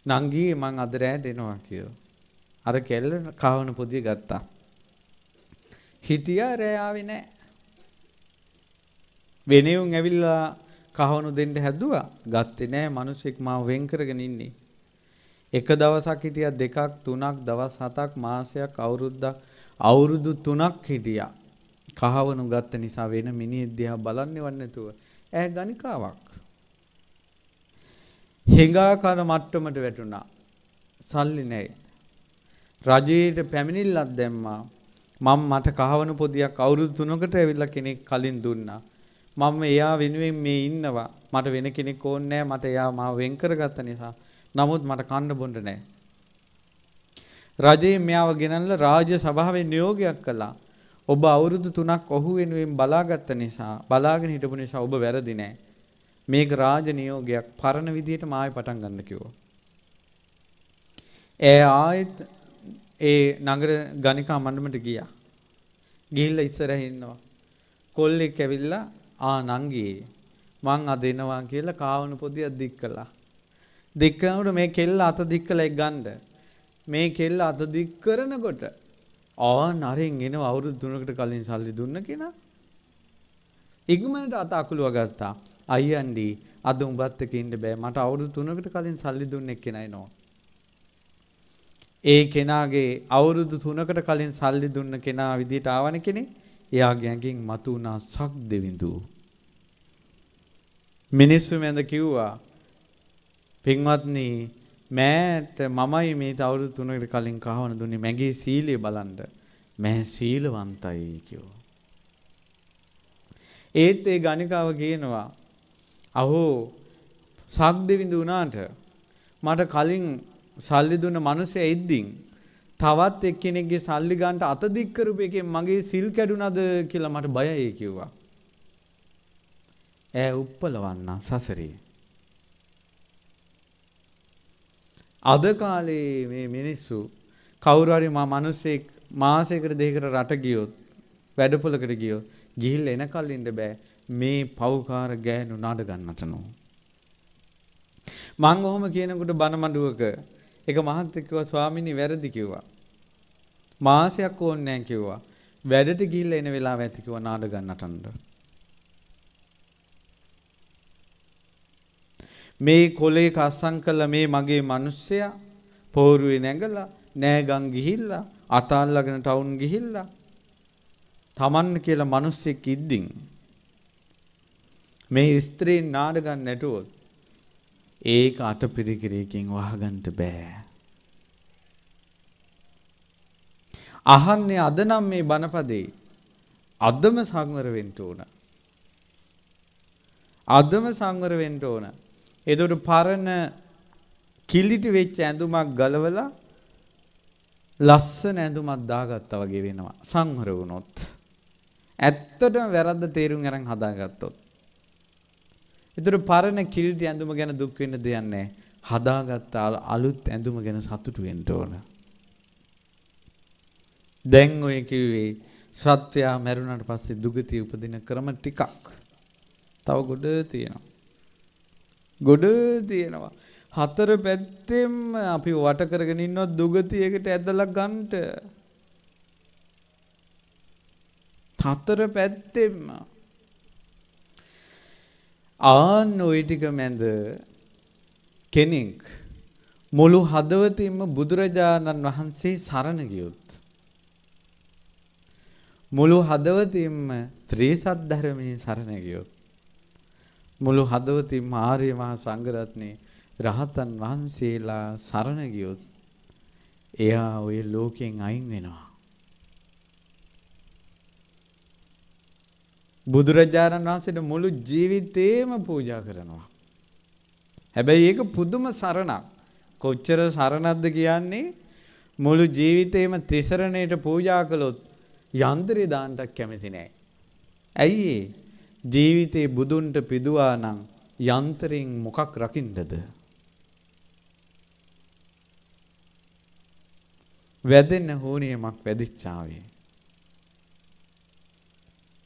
නංගී මං අද රෑ දෙනවා කියලා. අර කෙල්ල කහවණු පොදිය ගත්තා. හිටියා රෑ ආවේ නැහැ. වෙනෙවුන් ඇවිල්ලා කහවණු දෙන්න හැදුවා. ගත්තේ නැහැ. මිනිස්සෙක් මාව වෙන් කරගෙන ඉන්නේ. එක දවසක් හිටියා දෙකක් තුනක් දවස් හතක් මාසයක් අවුරුද්දක් අවුරුදු තුනක් හිටියා කහවණු ගත්ත නිසා වෙන මිනිහෙක් දිහා බලන්නේවත් නැතුව ඈ ගණිකාවක්. හෙඟාකර මට්ටමට වැටුණා. සල්ලි නැහැ. රජයේට පැමිණිල්ලක් දැම්මා. මම මට කහවණු පොදියක් අවුරුදු 3කට ඇවිල්ලා කෙනෙක් කලින් දුන්නා. මම එයා වෙනුවෙන් මේ ඉන්නවා. මට වෙන කෙනෙක් ඕනේ නැහැ. මට එයා මාව වෙන් කරගත්ත නිසා. නමුත් මට කන්න බොන්න නැහැ. රජේ මෙයාව ගෙනල්ලා රාජ්‍ය සභාවේ නියෝගයක් කළා. ඔබ අවුරුදු 3ක් ඔහු වෙනුවෙන් බලාගත්ත නිසා බලාගෙන හිටපු නිසා ඔබ වැරදි නෑ. මේක රාජ නියෝගයක් පරණ විදියට මායි පටන් ගන්න කිව්වා. ඒ ආයෙත් ඒ නගර ගණිකා මණ්ඩලෙට ගියා. ගිහිල්ලා ඉස්සරහ ඉන්නවා. කොල්ලෙක් ඇවිල්ලා ආ නංගී මං අද එනවා කියලා කාවන පොදියක් දික් කළා. දික් කරනකොට මේ කෙල්ල අත දික් කළා එක් ගන්න. මේ කෙල්ල අත දික් කරනකොට ආන් අරෙන් එනවා අවුරුදු තුනකට කලින් සල්ලි දුන්න කෙනා. ඉක්මනට අත අකුලුව ගත්තා. අයියන්ඩි අද උඹත් එක්ක ඉන්න බෑ. මට අවුරුදු තුනකට කලින් සල්ලි දුන්න එක්කෙනා එනවා. ඒ කෙනාගේ අවුරුදු තුනකට කලින් සල්ලි දුන්න කෙනා විදිහට ආවන කෙනෙක් එයාගේ ඇඟින් මතු වුණා සක් දෙවිඳු. මිනිස්සු මැද කිව්වා පින්වත්නි මෑට මමයි මේ අවුරුදු තුනකට කලින් කහවන දුන්නේ මගේ සීලය බලන්න මෑ සීලවන්තයි කියෝ. ඒත් ඒ ගණිකාව කියනවා අහෝ සක්දෙවිඳ වුණාට මට කලින් සල්ලි දුන්න මිනිස්සෙ ඉද්දින් තවත් එක්කෙනෙක්ගේ සල්ලි ගන්නට අත දික් කරපු එකෙන් මගේ සිල් කැඩුනද කියලා මට බයයි කිව්වා. ඈ උප්පලවන්න සසරේ. අද කාලේ මේ මිනිස්සු කවුරු හරි මා මිනිස්සෙක් මාසයකට දෙකකට රට ගියොත් වැඩපොලකට ගියොත් ගිහිල්ලා එනකල් ඉන්න බෑ මේ පව්කාර ගෑනු නඩගම් නටනවා මං ඔහොම කියනකොට බන මඩුවක එක මහත්තයෙක් කිව්වා ස්වාමීනි වැරදි කිව්වා මාසයක් ඕනේ නැහැ කිව්වා වැඩට ගිහිල්ලා එන වෙලාව ඇති කිව්වා නාඩගම් නටන්න මේ කොලේ කස්සම් කළ මේ මගේ මිනිස්සයා පෝරුවේ නැගලා නෑගම් ගිහිල්ලා අතාල්ලාගෙන ටවුන් ගිහිල්ලා තමන් කියලා මිනිස්සෙක් ඉද්දින් මේ ස්ත්‍රීන් නාඩගම් නැටුවොත් ඒක අටපිරිකිරකින් වහගන්න බෑ අහන්නේ අද නම් මේ බණපදේ අදම සංවර වෙන්න ඕන අදම සංවර වෙන්න ඕන එදොට පරණ කිලිටි වෙච්ච ඇඳුමක් ගලවලා ලස්සන ඇඳුමක් දාගත්තා වගේ වෙනවා සංහර වුණොත්. ඇත්තටම වැරද්ද තේරුම් අරන් හදාගත්තොත්. ඒතර පරණ කිලිටි ඇඳුම ගැන දුක් වෙන්න දෙයක් නැහැ. හදාගත්ත අලුත් ඇඳුම ගැන සතුටු වෙන්න ඕන. දැන් ඔය කිව්වේ සත්‍යය මැරුණාට පස්සේ දුගතිය උපදින ක්‍රම ටිකක්. තව ගොඩ තියෙනවා. ගොඩ තියෙනවා. හතර පැත්තෙම අපි වට කරගෙන ඉන්නවා දුගතියකට ඇදලා ගන්නට. හතර පැත්තෙම ආන් ওই ටික මැද කෙනෙක් මුළු හදවතින්ම බුදුරජාණන් වහන්සේ සරණ ගියොත් මුළු හදවතින්ම ත්‍රි සත්‍ය ධර්මයේ සරණ ගියොත් මුළු හදවතින්ම ආර්ය මහා සංඝරත්නේ රහතන් වහන්සේලා සරණ ගියොත් එයා ওই ලෝකයෙන් අයින් වෙනවා. බුදුරජාණන් වහන්සේට මුළු ජීවිතේම පූජා කරනවා. හැබැයි ඒක පුදුම සරණක්. කොච්චර සරණක්ද කියන්නේ මුළු ජීවිතේම තිසරණයට පූජා කළොත් යන්ත්‍රය දාන්නට කැමති නෑ. ඇයි ඒ? ජීවිතේ බුදුන්ට පිදුවා නම් යන්තරෙන් මොකක් රකින්නද? වැදෙන්න හෝනියමක් වැදිච්චාවේ.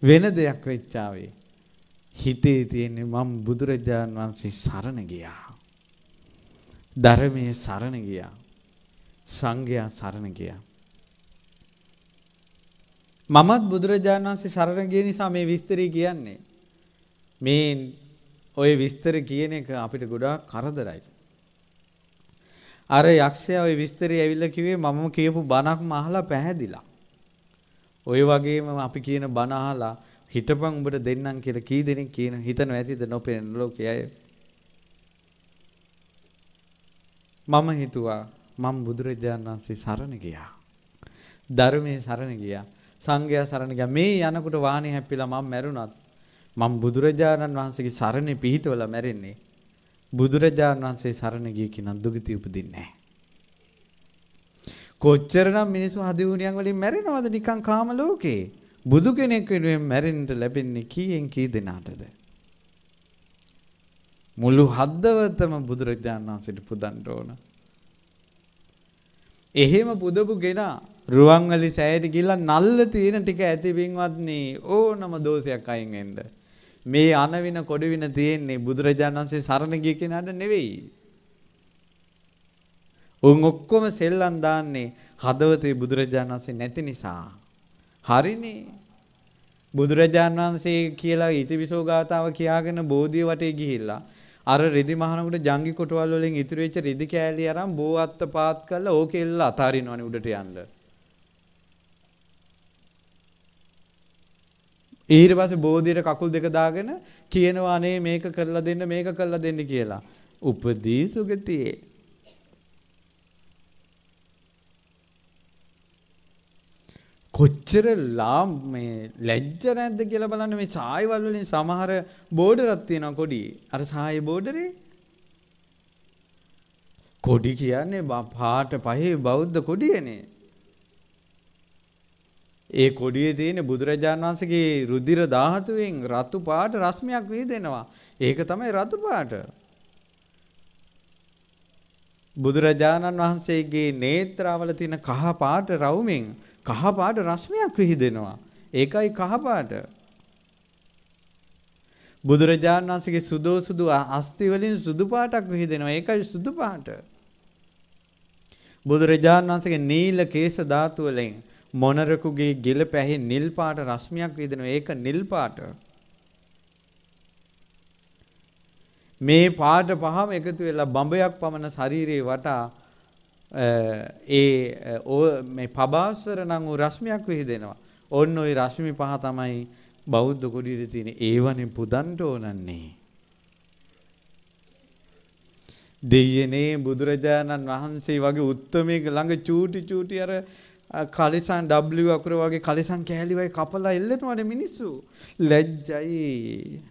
වෙන දෙයක් වෙච්චාවේ. හිතේ තියෙන්නේ මම බුදුරජාන් වහන්සේ සරණ ගියා. ධර්මයේ සරණ ගියා. සංඝයා සරණ ගියා. මමත් බුදුරජාණන් වහන්සේ සරණ ගිය නිසා මේ විස්තරය කියන්නේ. මේ ඔය විස්තර කියන එක අපිට ගොඩාක් කරදරයි. අර යක්ෂයා ওই විස්තරය ඇවිල්ලා කිව්වේ මම කියපු බණක්ම අහලා පැහැදිලා. ওই වගේම අපි කියන බණ අහලා හිටපන් උඹට දෙන්නම් කියලා කී දෙනෙක් කියන හිතන ඇතිද නොපෙනෙන ලෝකයේ මම හිතුවා මම බුදුරජාණන් වහන්සේ සරණ ගියා. ධර්මයේ සරණ ගියා. සංඝයා සරණ ගියා. මේ යනකොට වාණේ හැප්පිලා මම මැරුණත් මම බුදුරජාණන් වහන්සේගේ සරණේ පිහිටවලා මැරෙන්නේ බුදුරජාණන් වහන්සේ සරණ ගිය කෙනා දුගති උපදින්නේ නැහැ කොච්චරනම් මිනිස්සු හදිහුණියන් වලින් මැරෙනවද නිකන් කාම ලෝකේ බුදු කෙනෙක් වෙනුවෙන් මැරෙන්න ලැබෙන්නේ කීයෙන් කී දෙනාටද මුළු හදවතම බුදුරජාණන් වහන්සේට පුදන්න ඕන එහෙම පුදපු කෙනා රුවන්වැලි සෑයට ගිහිල්ලා නල්ල තියෙන ටික ඇති වින්වත්නි ඕනම දෝෂයක් අයින් වෙන්නේ මේ අනවින කොඩවින තියෙන්නේ බුදුරජාණන් වහන්සේ සරණ ගිය කෙනාට නෙවෙයි. උන් ඔක්කොම සෙල්ලම් දාන්නේ හදවතේ බුදුරජාණන් වහන්සේ නැති නිසා. හරිනේ. බුදුරජාණන් වහන්සේ කියලා ඉතිවිසෝ ගාතාව කියාගෙන බෝධිය වටේ ගිහිල්ලා අර රෙදි මහනකට ජංගි කොටවල් වලින් ඉතුරු වෙච්ච රෙදි කෑලි අරන් බෝ අත්ත පාත් කරලා ඕකෙල්ල අතාරිනවනේ උඩට යන්න. ඊට පස්සේ බෝධියට කකුල් දෙක දාගෙන කියනවා අනේ මේක කරලා දෙන්න මේක කරලා දෙන්න කියලා. උපදී සුගතියේ. කොච්චර ලා මේ ලැජ්ජ නැද්ද කියලා බලන්න මේ සායිවල වලින් සමහර බෝඩරක් තියෙනවා කොඩි. අර සායි බෝඩරේ කොඩි කියන්නේ පාට පහේ බෞද්ධ කොඩියනේ. ඒ කොඩියේ තියෙන බුදුරජාන් වහන්සේගේ රුධිර ධාතුවෙන් රතු පාට රශ්මියක් වේදෙනවා. ඒක තමයි රතු පාට. බුදුරජාණන් වහන්සේගේ නේත්‍රාවල තියෙන කහ පාට රවුමෙන් කහ පාට රශ්මියක් විහිදෙනවා. ඒකයි කහ පාට. බුදුරජාණන් වහන්සේගේ සුදෝ සුදු අස්ති වලින් සුදු පාටක් විහිදෙනවා. ඒකයි සුදු පාට. බුදුරජාණන් වහන්සේගේ නීල කේස ධාතු වලින් මොනරකුගේ ගෙල පැහි නිල් පාට රශ්මියක් විදිනවා. ඒක නිල් පාට. මේ පාට පහම එකතු වෙලා බඹයක් පමණ ශරීරේ වටා ඒ මේ පබාස්වර නම් වූ රශ්මියක් විහිදෙනවා. ඔන්න ওই රශ්මි පහ තමයි බෞද්ධ කුටියේ තියෙන ඒවනේ පුදන්ට ඕනන්නේ. දෙයනේ බුදුරජාණන් වහන්සේ වගේ උත්තමයක ළඟ චූටි චූටි අර කලිසන් W අකුර වගේ කලිසන් කෑලි වගේ කපලා එල්ලෙනවනේ මිනිස්සු. ලැජ්ජයි.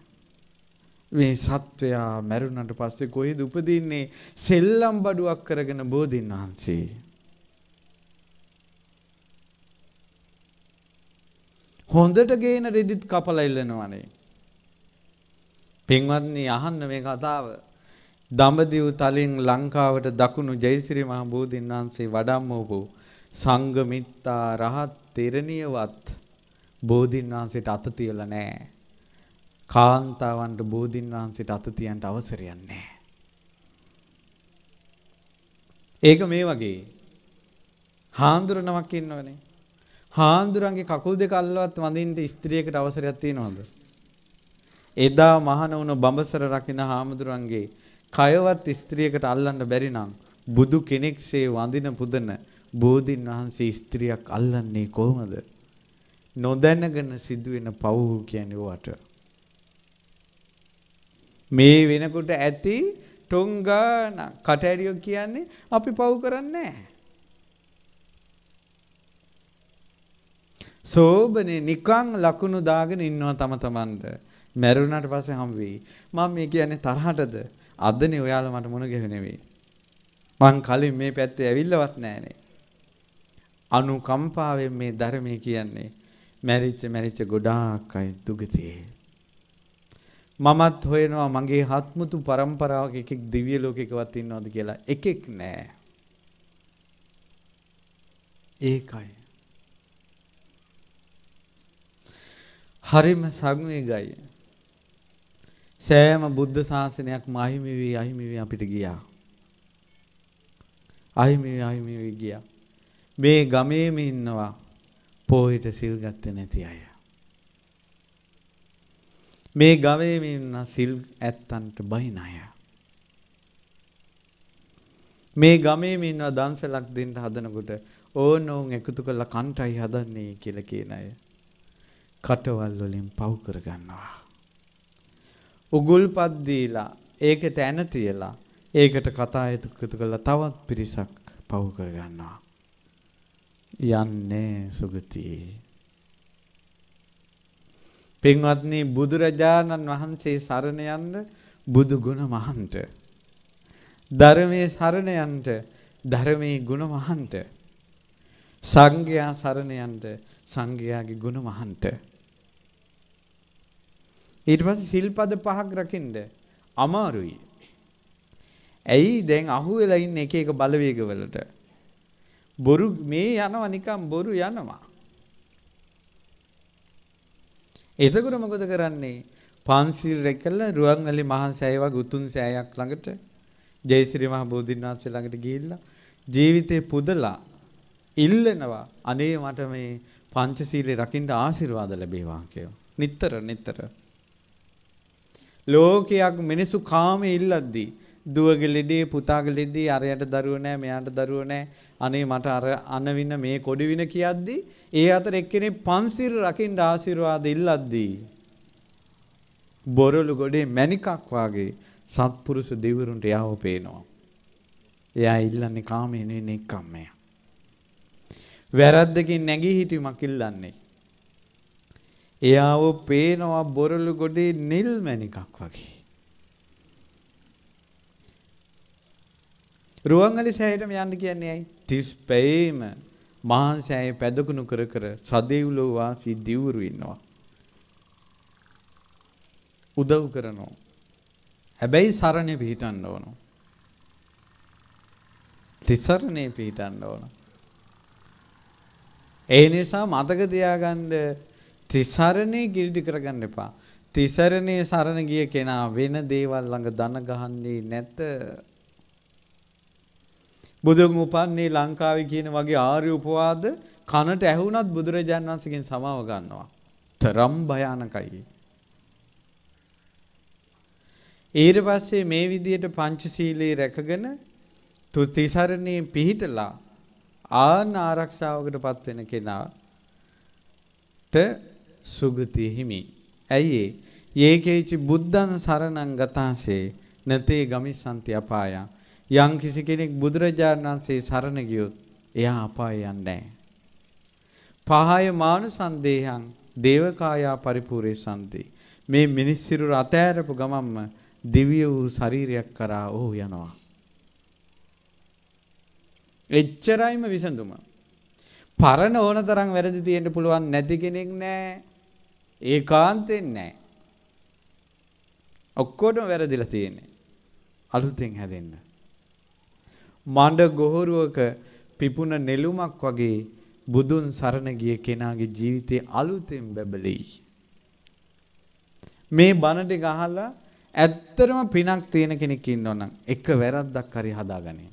මේ සත්වයා මැරුණට පස්සේ කොහෙද උපදින්නේ? සෙල්ලම් බඩුවක් කරගෙන බෝධින් වහන්සේ. හොඳට ගේන රෙදිත් කපලා එල්ලෙනවනේ. පින්වත්නි අහන්න මේ කතාව. දඹදිව තලින් ලංකාවට දකුණු ජයසිරි මහ බෝධින් වහන්සේ වඩම්මවපු සංගමිත්තා රහත් තෙරණියවත් බෝධින් වහන්සේට අත තියලා නැහැ. කාන්තාවන්ට බෝධින් වහන්සේට අත තියන්න අවසරයක් නැහැ. ඒක මේ වගේ හාඳුර නමක් ඉන්නවනේ. හාඳුරන්ගේ කකුල් දෙක අල්ලවත් වඳින්න ස්ත්‍රියකට අවසරයක් තියෙනවද? එදා මහන වුණ බඹසර රකින්න හාමුදුරන්ගේ කයවත් ස්ත්‍රියකට අල්ලන්න බැරි නම් බුදු කෙනෙක්සේ වඳින පුදන බෝධින් වහන්සේ ස්ත්‍රියක් අල්ලන්නේ කොහොමද? නොදැනගෙන සිදුවෙන පව් කියන්නේ වට. මේ වෙනකොට ඇති ටොංගාන කටහැරියෝ කියන්නේ අපි පව් කරන්නේ සෝබනේ නිකං ලකුණු දාගෙන ඉන්නවා තම තමන්ට. මැරුණාට පස්සේ හම් වෙයි. මම මේ කියන්නේ තරහටද? අදනේ ඔයාලා මට මුණ ගැහුවේ නෙවෙයි. මං කලින් මේ පැත්තේ ඇවිල්ලවත් නෑනේ. අනුකම්පාවෙන් මේ ධර්මය කියන්නේ මැරිච්ච මැරිච්ච ගොඩාක් අය දුගතියේ. මමත් හොයනවා මගේ හත්මුතු પરම්පරාවක එකෙක් දිව්‍ය ලෝකයකවත් ඉන්නවද කියලා. එකෙක් නෑ. ඒකයි. හරිම සංවේගයි. සෑම බුද්ධ ශාසනයක් මහිමි වී අහිමි වී අපිට ගියා. අහිමි වී අහිමි වී ගියා. මේ ගමේම ඉන්නවා පොහෙට සිල් ගත්තේ නැති අය. මේ ගවේම ඉන්න සිල් ඇත්තන්ට බයින අය. මේ ගමේම ඉන්නවා දන්සලක් දෙන්න හදනකොට ඕන ඕන් එකතු කරලා කන්ටයි හදන්නේ කියලා කියන අය. කටවල් වලින් පව් කර ගන්නවා. උගුල්පත් දීලා ඒකට ඇන තියලා ඒකට කතා එකතු කරලා තවත් පිරිසක් පව් කර ගන්නවා. යන්නේ සුගතියේ. පින්වත්නි බුදුරජාණන් වහන්සේ සරණ යන්න බුදු ගුණ මහන්ත. ධර්මයේ සරණ යන්න ධර්මයේ ගුණ මහන්ත. සංඝයා සරණ යන්න සංඝයාගේ ගුණ මහන්ත. ඊට පස්සේ සිල්පද පහක් රකින්න අමාරුයි. ඇයි දැන් අහුවෙලා ඉන්නේ එක එක බලවේගවලට? බොරු මේ යනවා නිකන් බොරු යනවා. එතකොට මොකද කරන්නේ? පන්සිල් රැකලා රුවන්වැලි මහන්සෑය වගේ උතුම් සෑයක් ළඟට ජයසිරි මහ බෝධින් වහන්සේ ළඟට ගිහිල්ලා ජීවිතේ පුදලා ඉල්ලනවා අනේ මට මේ පංචශීලයේ රකින්න ආශිර්වාද ලැබේවා කියලා. නිතර නිතර ලෝකයක් මිනිසු කාමයේ ඉල්ලද්දී දුවගේ ලෙඩේ පුතාගේ ලෙඩේ අරයට දරුවෝ නැහැ මෙයාට දරුවෝ නැහැ අනේ මට අර අනවින මේ කොඩිවින කියද්දී ඒ අතර එක්කෙනෙක් පන්සිල් රකින්න ආශිර්වාද ඉල්ලද්දී බොරළු ගොඩේ මණිකක් වාගේ සත්පුරුෂ දෙවිවරුන්ට යාව පේනවා. එයා ඉල්ලන්නේ කාමේ නෙවෙයි නික්කම්මය. වැරද්දකින් නැගී හිටීමක් ඉල්ලන්නේ. එයාව පේනවා බොරළු ගොඩේ නිල් මණිකක් වගේ. රුවන්වැලි සෑයට යන්න කියන්නේ ඇයි? 35ේම මහන්සෑය පැදකුණු කර කර සදෙව්ලෝ වාසී දිවුරු ඉන්නවා. උදව් කරනවා. හැබැයි සරණේ පිහිටන්න ඕන. තිසරණේ පිහිටන්න ඕන. ඒ නිසා මතක තියාගන්න තිසරණේ ගිලිදි කරගන්න එපා. තිසරණේ සරණ ගිය කෙනා වෙන දේවල් ළඟ දන ගහන්නේ නැත. බුදුන් උපන්නේ ලංකාවේ කියන වගේ ආර්ය උපවාද කනට ඇහුණත් බුදුරජාන් වහන්සේගෙන් සමාව ගන්නවා. තරම් භයානකයි. ඊට පස්සේ මේ විදියට පංචශීලයේ රැකගෙන තුතිසරණේ පිහිටලා ආන ආරක්ෂාවකටපත් වෙන කෙනාට සුගතිය හිමි. ඇයි ඒ? යේකේචි බුද්ධං සරණං ගතාසේ නතේ ගමිසanti අපායං යම් කිසි කෙනෙක් බුදුරජාණන් වහන්සේ සරණ ගියොත් එයා අපාය යන්නේ පහය මානු සංදේහං දේවකායා පරිපූර්ණේ සම්ති මේ මිනිස් සිරුර අතෑරපු ගමම්ම දිව්‍ය වූ ශරීරයක් කරා ඔහු යනවා එච්චරයිම විසඳුම පරණ ඕන තරම් වැරදි තියෙන්න පුළුවන් නැති කෙනෙක් නෑ ඒකාන්තයෙන් නෑ ඔක්කොටම වැරදිලා තියෙන්නේ අලුතෙන් හැදෙන්න මඩ ගොහරුවක පිපුණ නෙළුමක් වගේ බුදුන් සරණ ගිය කෙනාගේ ජීවිතේ අලුතෙන් බැබලෙයි. මේ බණ ටික අහලා ඇත්තටම පිනක් තියෙන කෙනෙක් ඉන්නවනම් එක වැරද්දක් හරි හදාගන්නේ.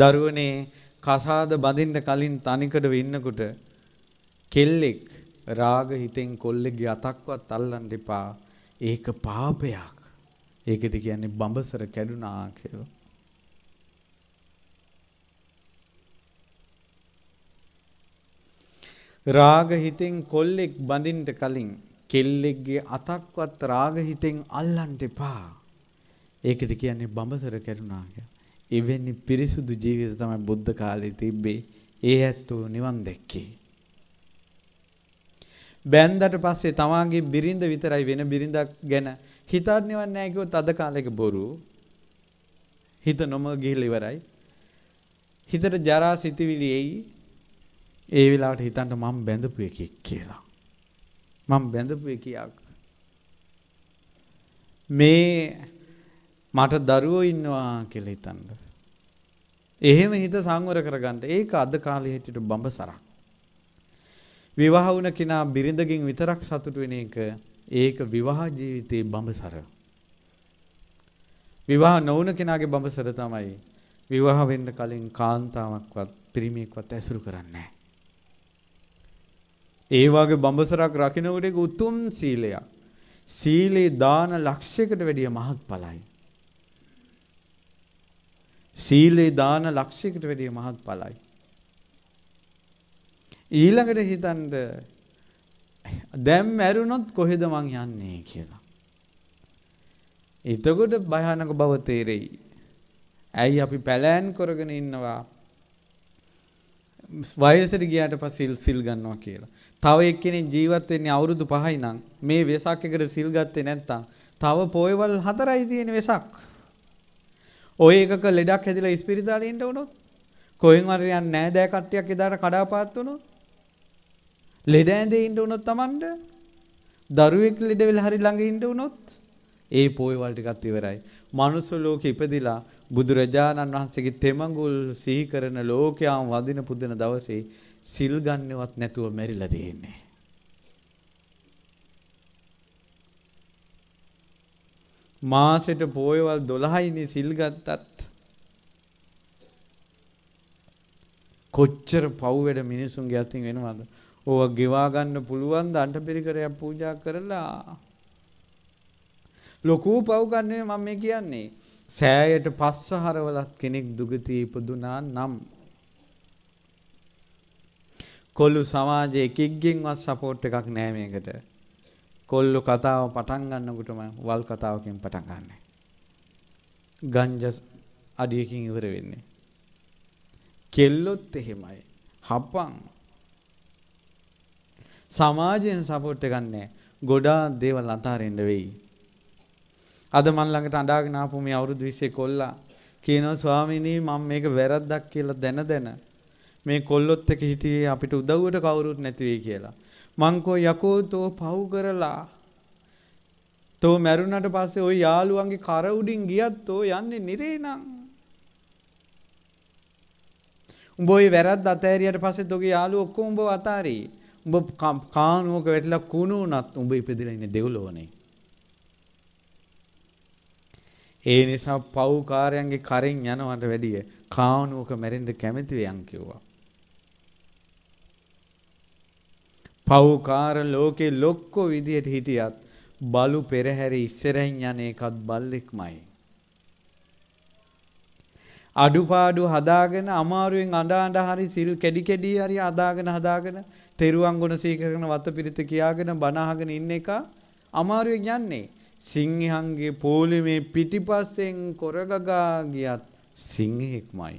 දරුවනේ කසාද බඳින්න කලින් තනිකඩ වෙන්නකොට කෙල්ලෙක් රාග හිතෙන් කොල්ලෙක්ගේ අතක්වත් අල්ලන්න එපා. ඒක පාපයක්. ඒකට කියන්නේ බඹසර කැඩුනා කියලා. රාග හිතෙන් කොල්ලෙක් බඳින්න කලින් කෙල්ලෙක්ගේ අතක්වත් රාග හිතෙන් අල්ලන්න එපා. ඒකද කියන්නේ බඹසර කරුණා එවැනි පිරිසුදු ජීවිත තමයි බුද්ධ කාලේ තිබ්බේ. ඒ ඇත්තෝ නිවන් දැක්කේ. බැන්දට පස්සේ තමාගේ බිරිඳ විතරයි වෙන බිරිඳක් ගැන හිතන්නේවත් නැහැ කිව්වොත් අද කාලේක බොරු. හිත නොම ගිහිල්ලා ඉවරයි. හිතට ජරා සිතිවිලි එයි ඒ වෙලාවට හිතන්න මම බැඳපු එකෙක් කියලා. මම බැඳපු එකක්. මේ මට දරුවෝ ඉන්නවා කියලා හිතන්න. එහෙම හිත සංවර කරගන්න. ඒක අද කාලේ හිටිට බඹසරක්. විවාහ වුණ කෙනා බිරිඳකින් විතරක් සතුටු වෙන එක ඒක විවාහ ජීවිතේ බඹසර. විවාහ නොවුණ කෙනාගේ බඹසර තමයි විවාහ වෙන්න කලින් කාන්තාවක්වත් පිරිමියෙක්වත් ඇසුරු කරන්නේ නැහැ. ඒ වගේ බඹසරක් රකින්නකොට ඒක උතුම් සීලයක්. සීලේ දාන ලක්ෂයකට වැඩිය මහත්ඵලයි. සීලේ දාන ලක්ෂයකට වැඩිය මහත්ඵලයි. ඊළඟට හිතන්න දැන් මැරුණොත් කොහෙද මං යන්නේ කියලා. එතකොට භයානක බව තේරෙයි. ඇයි අපි පැලෑන් කරගෙන ඉන්නවා වයසට ගියාට පස්සේ සිල් ගන්නවා කියලා. තව එක්කෙනෙක් ජීවත් වෙන්නේ අවුරුදු 5යි නම් මේ වෙසක් එකට සිල් ගත්තේ නැත්තම් තව පොයවල් 4යි තියෙන වෙසක්. ඔය එකක ලෙඩක් හැදිලා ඉස්පිරිතාලේ ඉන්න උනොත් කොහෙන් හරි යන්නේ නැහැ දෑ කට්ටියක් එදාට කඩාපාත් වුණොත් ලෙඩ ඇඳේ ඉන්න උනොත් Tamanට දරුවෙක් ලෙඩ වෙලා හරි ළඟ ඉන්න උනොත් ඒ පොයවල් ටිකත් ඉවරයි. මනුස්ස ලෝකෙ ඉපදිලා බුදුරජාණන් වහන්සේගේ තෙමඟුල් සිහි කරන ලෝකයන් වදින පුදින දවසේ සිල් ගන්නවත් නැතුව මැරිලා තියෙන්නේ. මාසෙට පොයවල් 12යිනේ සිල් ගත්තත් කොච්චර පව් වැඩ මිනිසුන්ගේ අතින් වෙනවද? ඕවා ගෙවා ගන්න පුළුවන් ද අටපිරිකරයක් පූජා කරලා. ලොකු පව් ගන්න මම මේ කියන්නේ. සෑයට පස්ස හරවලත් කෙනෙක් දුගතිය ඉපදුනා නම් කොල්ලු සමාජයේ එකෙක්ගෙන්වත් සපෝට් එකක් නෑ මේකට. කොල්ලු කතාව පටන් ගන්නකොටම වල් කතාවකින් පටන් ගන්න. ගංජා අඩියකින් ඉවර වෙන්නේ. කෙල්ලොත් එහෙමයි. හපං. සමාජයෙන් සපෝට් එකක් නෑ. ගොඩා දේවල් අතාරින්න වෙයි. අද මන් ළඟට අඬාගෙන ආපු මේ අවුරුදු 20 කොල්ලා කියනවා ස්වාමීනි මම මේක වැරද්දක් කියලා දැන දැන මේ කොල්ලොත් එක්ක හිටියේ අපිට උදව්වට කවුරුත් නැති වෙයි කියලා. මං කෝ යකෝ තෝ පව් කරලා තෝ මැරුණාට පස්සේ ওই යාළුවන්ගේ කර උඩින් ගියත් තෝ යන්නේ නිරේ නං. උඹ ওই වැරද්ද අතහැරියට පස්සේ තෝගේ යාළුවෝ ඔක්කොම උඹව අතාරී. උඹ කානුවක වැටිලා කුණු වුණත් උඹ ඉපදිලා ඉන්නේ දෙව්ලොවනේ. ඒ නිසා පව්කාරයන්ගේ කරෙන් යනවට වැඩිය කානුවක මැරෙන්න කැමති වෙයන් කිව්වා. පව්කාර ලෝකේ ලොක්කෝ විදියට හිටියත් බලු පෙරහැර ඉස්සරහින් යන එකත් බල්ලෙක්මයි. අඩුපාඩු හදාගෙන අමාරුවෙන් අඬාඬ හරි සිල් කැඩි කැඩි හරි අදාගෙන හදාගෙන තෙරුවන් ගුණ සීකරගෙන වතපිරිත කියාගෙන බණ අහගෙන ඉන්න එක අමාරුවෙන් යන්නේ. සිංහයන්ගේ පෝලිමේ පිටිපස්සෙන් කොරගගා ගියත් සිංහෙක්මයි.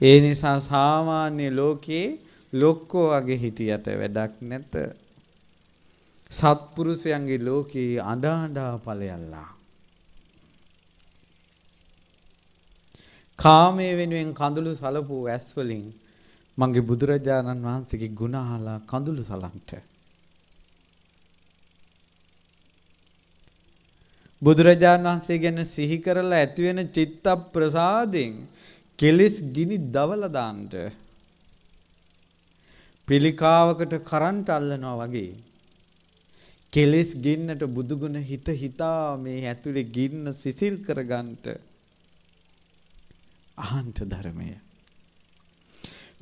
ඒ නිසා සාමාන්‍ය ලෝකේ ලොක්කෝ වගේ හිටියට වැඩක් නැත. සත්පුරුෂයන්ගේ ලෝකේ අඬා අඬා ඵලයල්ලා. කාමයේ වෙනුවෙන් කඳුළු සලපු ඇස් වලින් මගේ බුදුරජාණන් වහන්සේගේ ගුණ අහලා කඳුළු සලන්ට බුදුරජාණන් වහන්සේ ගැන සිහි කරලා ඇති වෙන චිත්ත ප්‍රසාදෙන් කෙලෙස් ගිනි දවලා දාන්න පිළිකාවකට කරන්ට් අල්ලනවා වගේ කෙලෙස් ගින්නට බුදුගුණ හිත හිතා මේ ඇතුලේ ගින්න සිසිල් කරගන්නට අහන්ත ධර්මය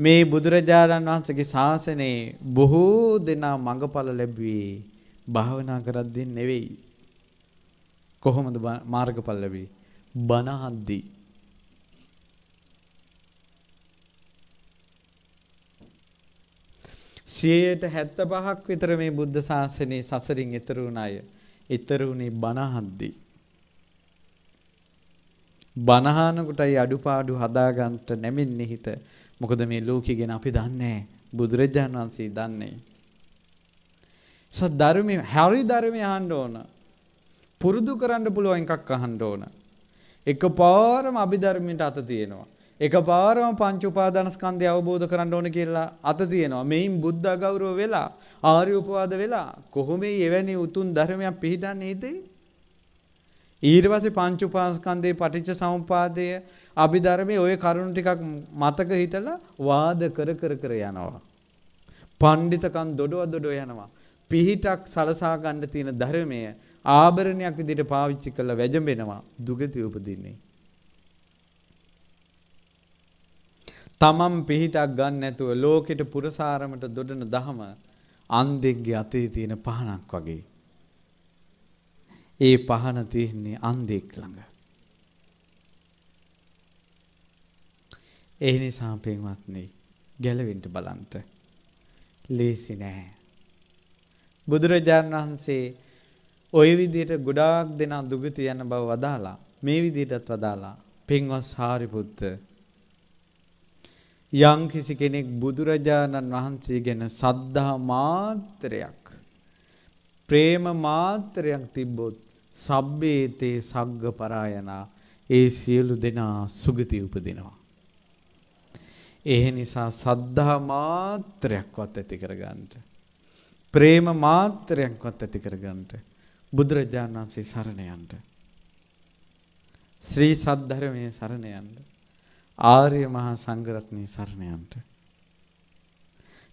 මේ බුදුරජාණන් වහන්සේගේ ශාසනයේ බොහෝ දෙනා මඟඵල ලැබුවේ භාවනා කරද්දී නෙවෙයි කොහොමද මාර්ගඵල ලැබෙයි බණ අහද්දී 175ක් විතර මේ බුද්ධ ශාසනයේ සසරින් ඈතර වුණ අය ඈතර වුණේ බණහද්දී. බණහන කොටයි අඩුපාඩු හදාගන්න නැමෙන්නේ හිත. මොකද මේ ලෝකෙ ගැන අපි දන්නේ බුදුරජාණන් වහන්සේ දන්නේ. සද්ධර්මයේ හරි ධර්මය අහන්න ඕන. පුරුදු කරන්න පුළුවන් එකක් අහන්න ඕන. එකපාරම අභිධර්මයට අත තියෙනවා. එකපාරම පංච උපාදානස්කන්ධය අවබෝධ කරන්න ඕන කියලා අත තියෙනවා. මෙයින් බුද්ධ අගෞරව වෙලා ආර්ය උපවාද වෙලා කොහොමයි එවැනි උතුම් ධර්මයක් පිළිදන්නේ හිතේ? ඊට පස්සේ පංච උපාස්කන්ධේ පටිච්ච සමුපාදය අභිධර්මයේ ওই කරුණු ටිකක් මතක හිටලා වාද කර කර කර යනවා. පණ්ඩිතකම් දොඩව දොඩව යනවා. පිහිටක් සලසා ගන්න තියෙන ධර්මය ආභරණයක් විදිහට පාවිච්චි කරලා වැජඹෙනවා. දුගති උපදින්නේ. තමම් පිහිටක් ගන්න නැතුව ලෝකෙට පුරසාරමට දොඩන දහම අන්දෙක්ගේ අතේ තියෙන පහනක් වගේ. ඒ පහන තියෙන්නේ අන්දෙක් ළඟ. ඒ නිසා පින්වත්නි ගැලවෙන්න බලන්ට ලේසි නෑ. බුදුරජාණන් වහන්සේ ওই විදිහට ගොඩාක් දෙනා දුගති යන බව වදාලා මේ විදිහටත් වදාලා පින්වත් සාරිපුත්තු යම්කිසි කෙනෙක් බුදුරජාණන් වහන්සේ ගැන සද්ධා මාත්‍රයක් ප්‍රේම මාත්‍රයක් තිබ්බොත් සබ්බේතේ සග්ග පරායනා ඒ සියලු දෙනා සුගති උපදිනවා. ඒ නිසා සද්ධා මාත්‍රයක්වත් ඇති කරගන්න. ප්‍රේම මාත්‍රයක්වත් ඇති කරගන්න. බුදුරජාණන් වහන්සේ සරණ යන්න. ශ්‍රී සද්ධර්මයේ සරණ යන්න. ආර්ය මහා සංඝරත්නයේ සරණ යන්න.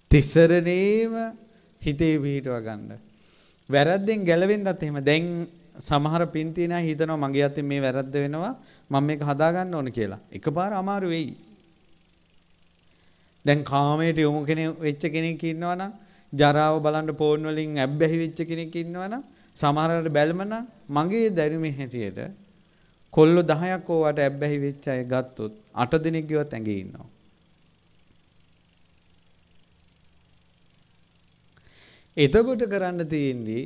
තිසරණේම හිතේ පිහිටව ගන්න. වැරද්දෙන් ගැලවෙන්නත් එහෙම දැන් සමහර පින් තියන අය හිතනවා මගේ අතින් මේ වැරද්ද වෙනවා මම මේක හදා ගන්න ඕන කියලා. එකපාර අමාරු වෙයි. දැන් කාමයට යොමු කෙනෙක් වෙච්ච කෙනෙක් ඉන්නවා නම් ජරාව බලන්න ෆෝන් වලින් ඇබ්බැහි වෙච්ච කෙනෙක් ඉන්නවා නම් සමහරකට බැලමන මගේ දැනුමේ හැටියට කොල්ලෝ 10ක් ඕවට ඇබ්බැහි වෙච්ච අය ගත්තොත් 8 දිනක් ගියවත් ඇඟේ ඉන්නවා. එතකොට කරන්න තියෙන්නේ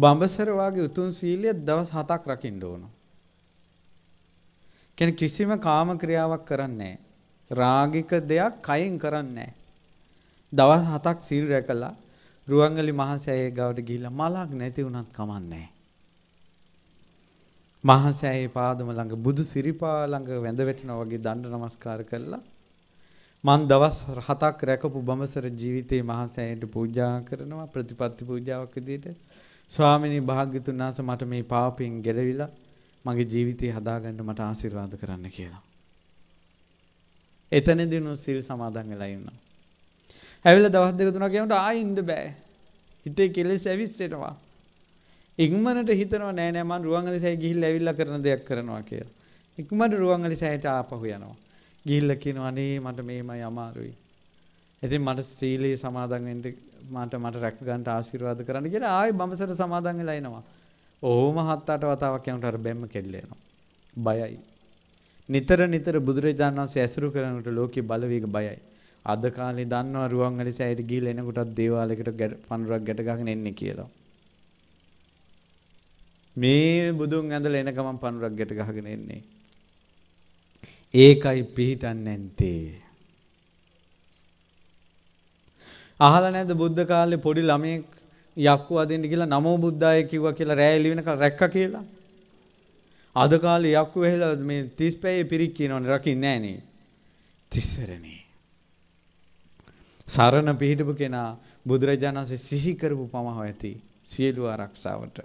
බඹසර වාගේ උතුම් සීලය දවස් 7ක් රකින්න ඕන. කියන්නේ කිසිම කාම ක්‍රියාවක් කරන්නේ රාගික දෙයක් කයෙන් කරන්නේ දවස් 7ක් සීල් රැකලා රුවන්වැලි මහසෑය ගාවට ගිහිල්ලා මලක් නැති වුණත් කමන්නේ මහසෑයේ පාදම ළඟ බුදු සිරිපා ළඟ වැඳ වැටෙනා වගේ දණ්ඩ නමස්කාර කළා. මන් දවස් 7ක් රැකපු බඹසර ජීවිතේ මහසෑයට පූජා කරනවා ප්‍රතිපත්ති පූජාවක් විදිහට. ස්වාමිනී භාග්‍යතුන් වහන්සේ මට මේ පාපයෙන් ගැලවිලා මගේ ජීවිතය හදාගන්න මට ආශිර්වාද කරන්න කියලා. එතනදී සිල් සමාදන් වෙලා ඉන්නවා. ඇවිල්ලා දවස් දෙක තුනක් ගියමට ආයෙ ඉන්න බෑ. හිතේ කෙලෙස් ඇවිස්සෙනවා. ඉක්මනට හිතනවා නෑ නෑ මං රුවන්වැලිසෑය ගිහිල්ලා ඇවිල්ලා කරන දෙයක් කරනවා කියලා. ඉක්මනට රුවන්වැලිසෑයට ආපහු යනවා. ගිහිල්ලා කියනවා අනේ මට මේමයි අමාරුයි. ඉතින් මට සීලයේ සමාදන් වෙන්න මට මට රැක ගන්න ආශිර්වාද කරන්න කියලා ආයේ බඹසර සමාදන් වෙලා එනවා. ඕම හත් අට වතාවක් යනකොට අර බැම්ම කෙල්ල එනවා. බයයි. නිතර නිතර බුදුරජාණන් වහන්සේ ඇසුරු කරනකොට ලෝකේ බලවේග බයයි. අද කාලේ දන්නවා රුවන්වැලිසෑයට ගිහිල්ලා එනකොටත් දේවාලයකට පඳුරක් ගැට ගහගෙන එන්නේ කියලා. මේ බුදුන් ඇඳලා එන ගමන් පණුරක් ගැට ගහගෙන එන්නේ. ඒකයි පිහිටන්නේ නැත්තේ. අහලා නැද්ද බුද්ධ කාලේ පොඩි ළමයෙක් යක්කු අදින්න කියලා නමෝ බුද්දාය කිව්වා කියලා රෑ එළි වෙනකන් රැක්කා කියලා. අද කාලේ යක්කු වෙහෙලා මේ 35 පිරික් කියනවනේ රකින්නේ නැහනේ. තිස්සරණේ. සරණ පිහිටපු කෙනා බුදුරජාණන්සේ සිහි කරපු පමහ ඇති සියලු ආරක්ෂාවට.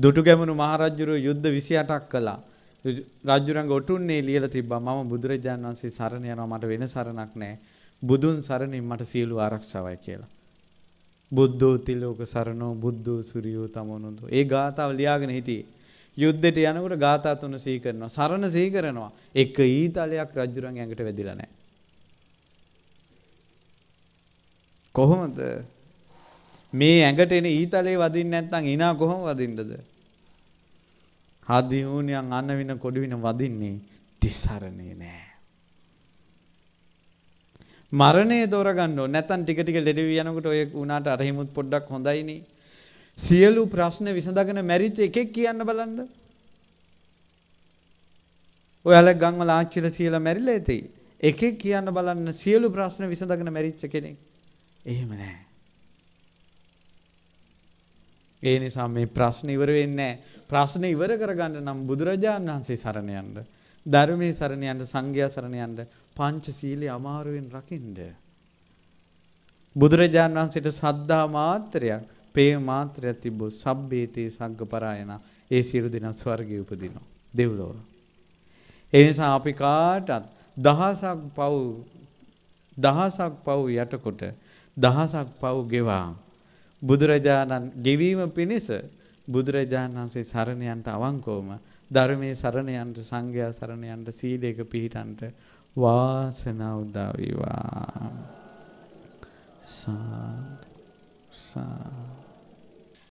දුටුගැමුණු මහරජුරු යුද්ධ 28ක් කළා. රජුරංග ඔටුන්නේ ලියලා තිබ්බා මම බුදුරජාණන් වහන්සේ සරණ යනවා මට වෙන සරණක් නැහැ. බුදුන් සරණින් මට සියලු ආරක්ෂාවයි කියලා. බුද්ධෝ තිලෝක සරණෝ බුද්ධෝ සූර්යෝ තමනුදෝ. ඒ ගාතාව ලියාගෙන හිටියේ. යුද්ධෙට යනකොට ගාථා තුන සිහි කරනවා. සරණ සිහි කරනවා. එක ඊතලයක් රජුරන් ඇඟට වැදිලා නැහැ. කොහොමද මේ ඇඟට එන ඊතලේ වදින්නේ නැත්නම් hina කොහොම වදින්නද? හදි වුණියන් අන්න වින කොඩි වින වදින්නේ තිසරණේ නෑ. මරණය දොරගන්න ඕන. නැත්නම් ටික ටික ලෙඩ වී යනකොට ඔය උනාට අර හිමුත් පොඩ්ඩක් හොඳයිනේ. සියලු ප්‍රශ්න විසඳගෙන මැරිච්ච එකෙක් කියන්න බලන්න. ඔයාලා ගම්වල ආච්චිල සියලා මැරිලා ඇති. එකෙක් කියන්න බලන්න සියලු ප්‍රශ්න විසඳගෙන මැරිච්ච කෙනෙක්. එහෙම නැහැ. ඒ නිසා මේ ප්‍රශ්න ඉවර වෙන්නේ ප්‍රශ්න ඉවර කරගන්න නම් බුදුරජාණන් වහන්සේ සරණ යන්න. ධර්මයේ සරණ යන්න, සංඝයා සරණ යන්න, පංචශීලයේ අමාරුවෙන් රකින්න. බුදුරජාණන් වහන්සේට සද්ධා මාත්‍රයක්, ප්‍රේම මාත්‍රයක් තිබ්බොත් සබ්බේතේ සංඝපරායන ඒ සියලු දෙනා ස්වර්ගයේ උපදිනවා. දෙව්ලොව. ඒ නිසා අපි කාටත් දහසක් පව් දහසක් පව් යටකොට දහසක් පව් ගෙවා බුදුරජාණන් ගෙවීම පිණිස බුදුරජාණන් වහන්සේ සරණයන්ට අවංකවම ධර්මයේ සරණයන්ට සංඝයා සරණයන්ට සීලයක පිහිටන්ට වාසනාව උදා වේවා සාදු සාදු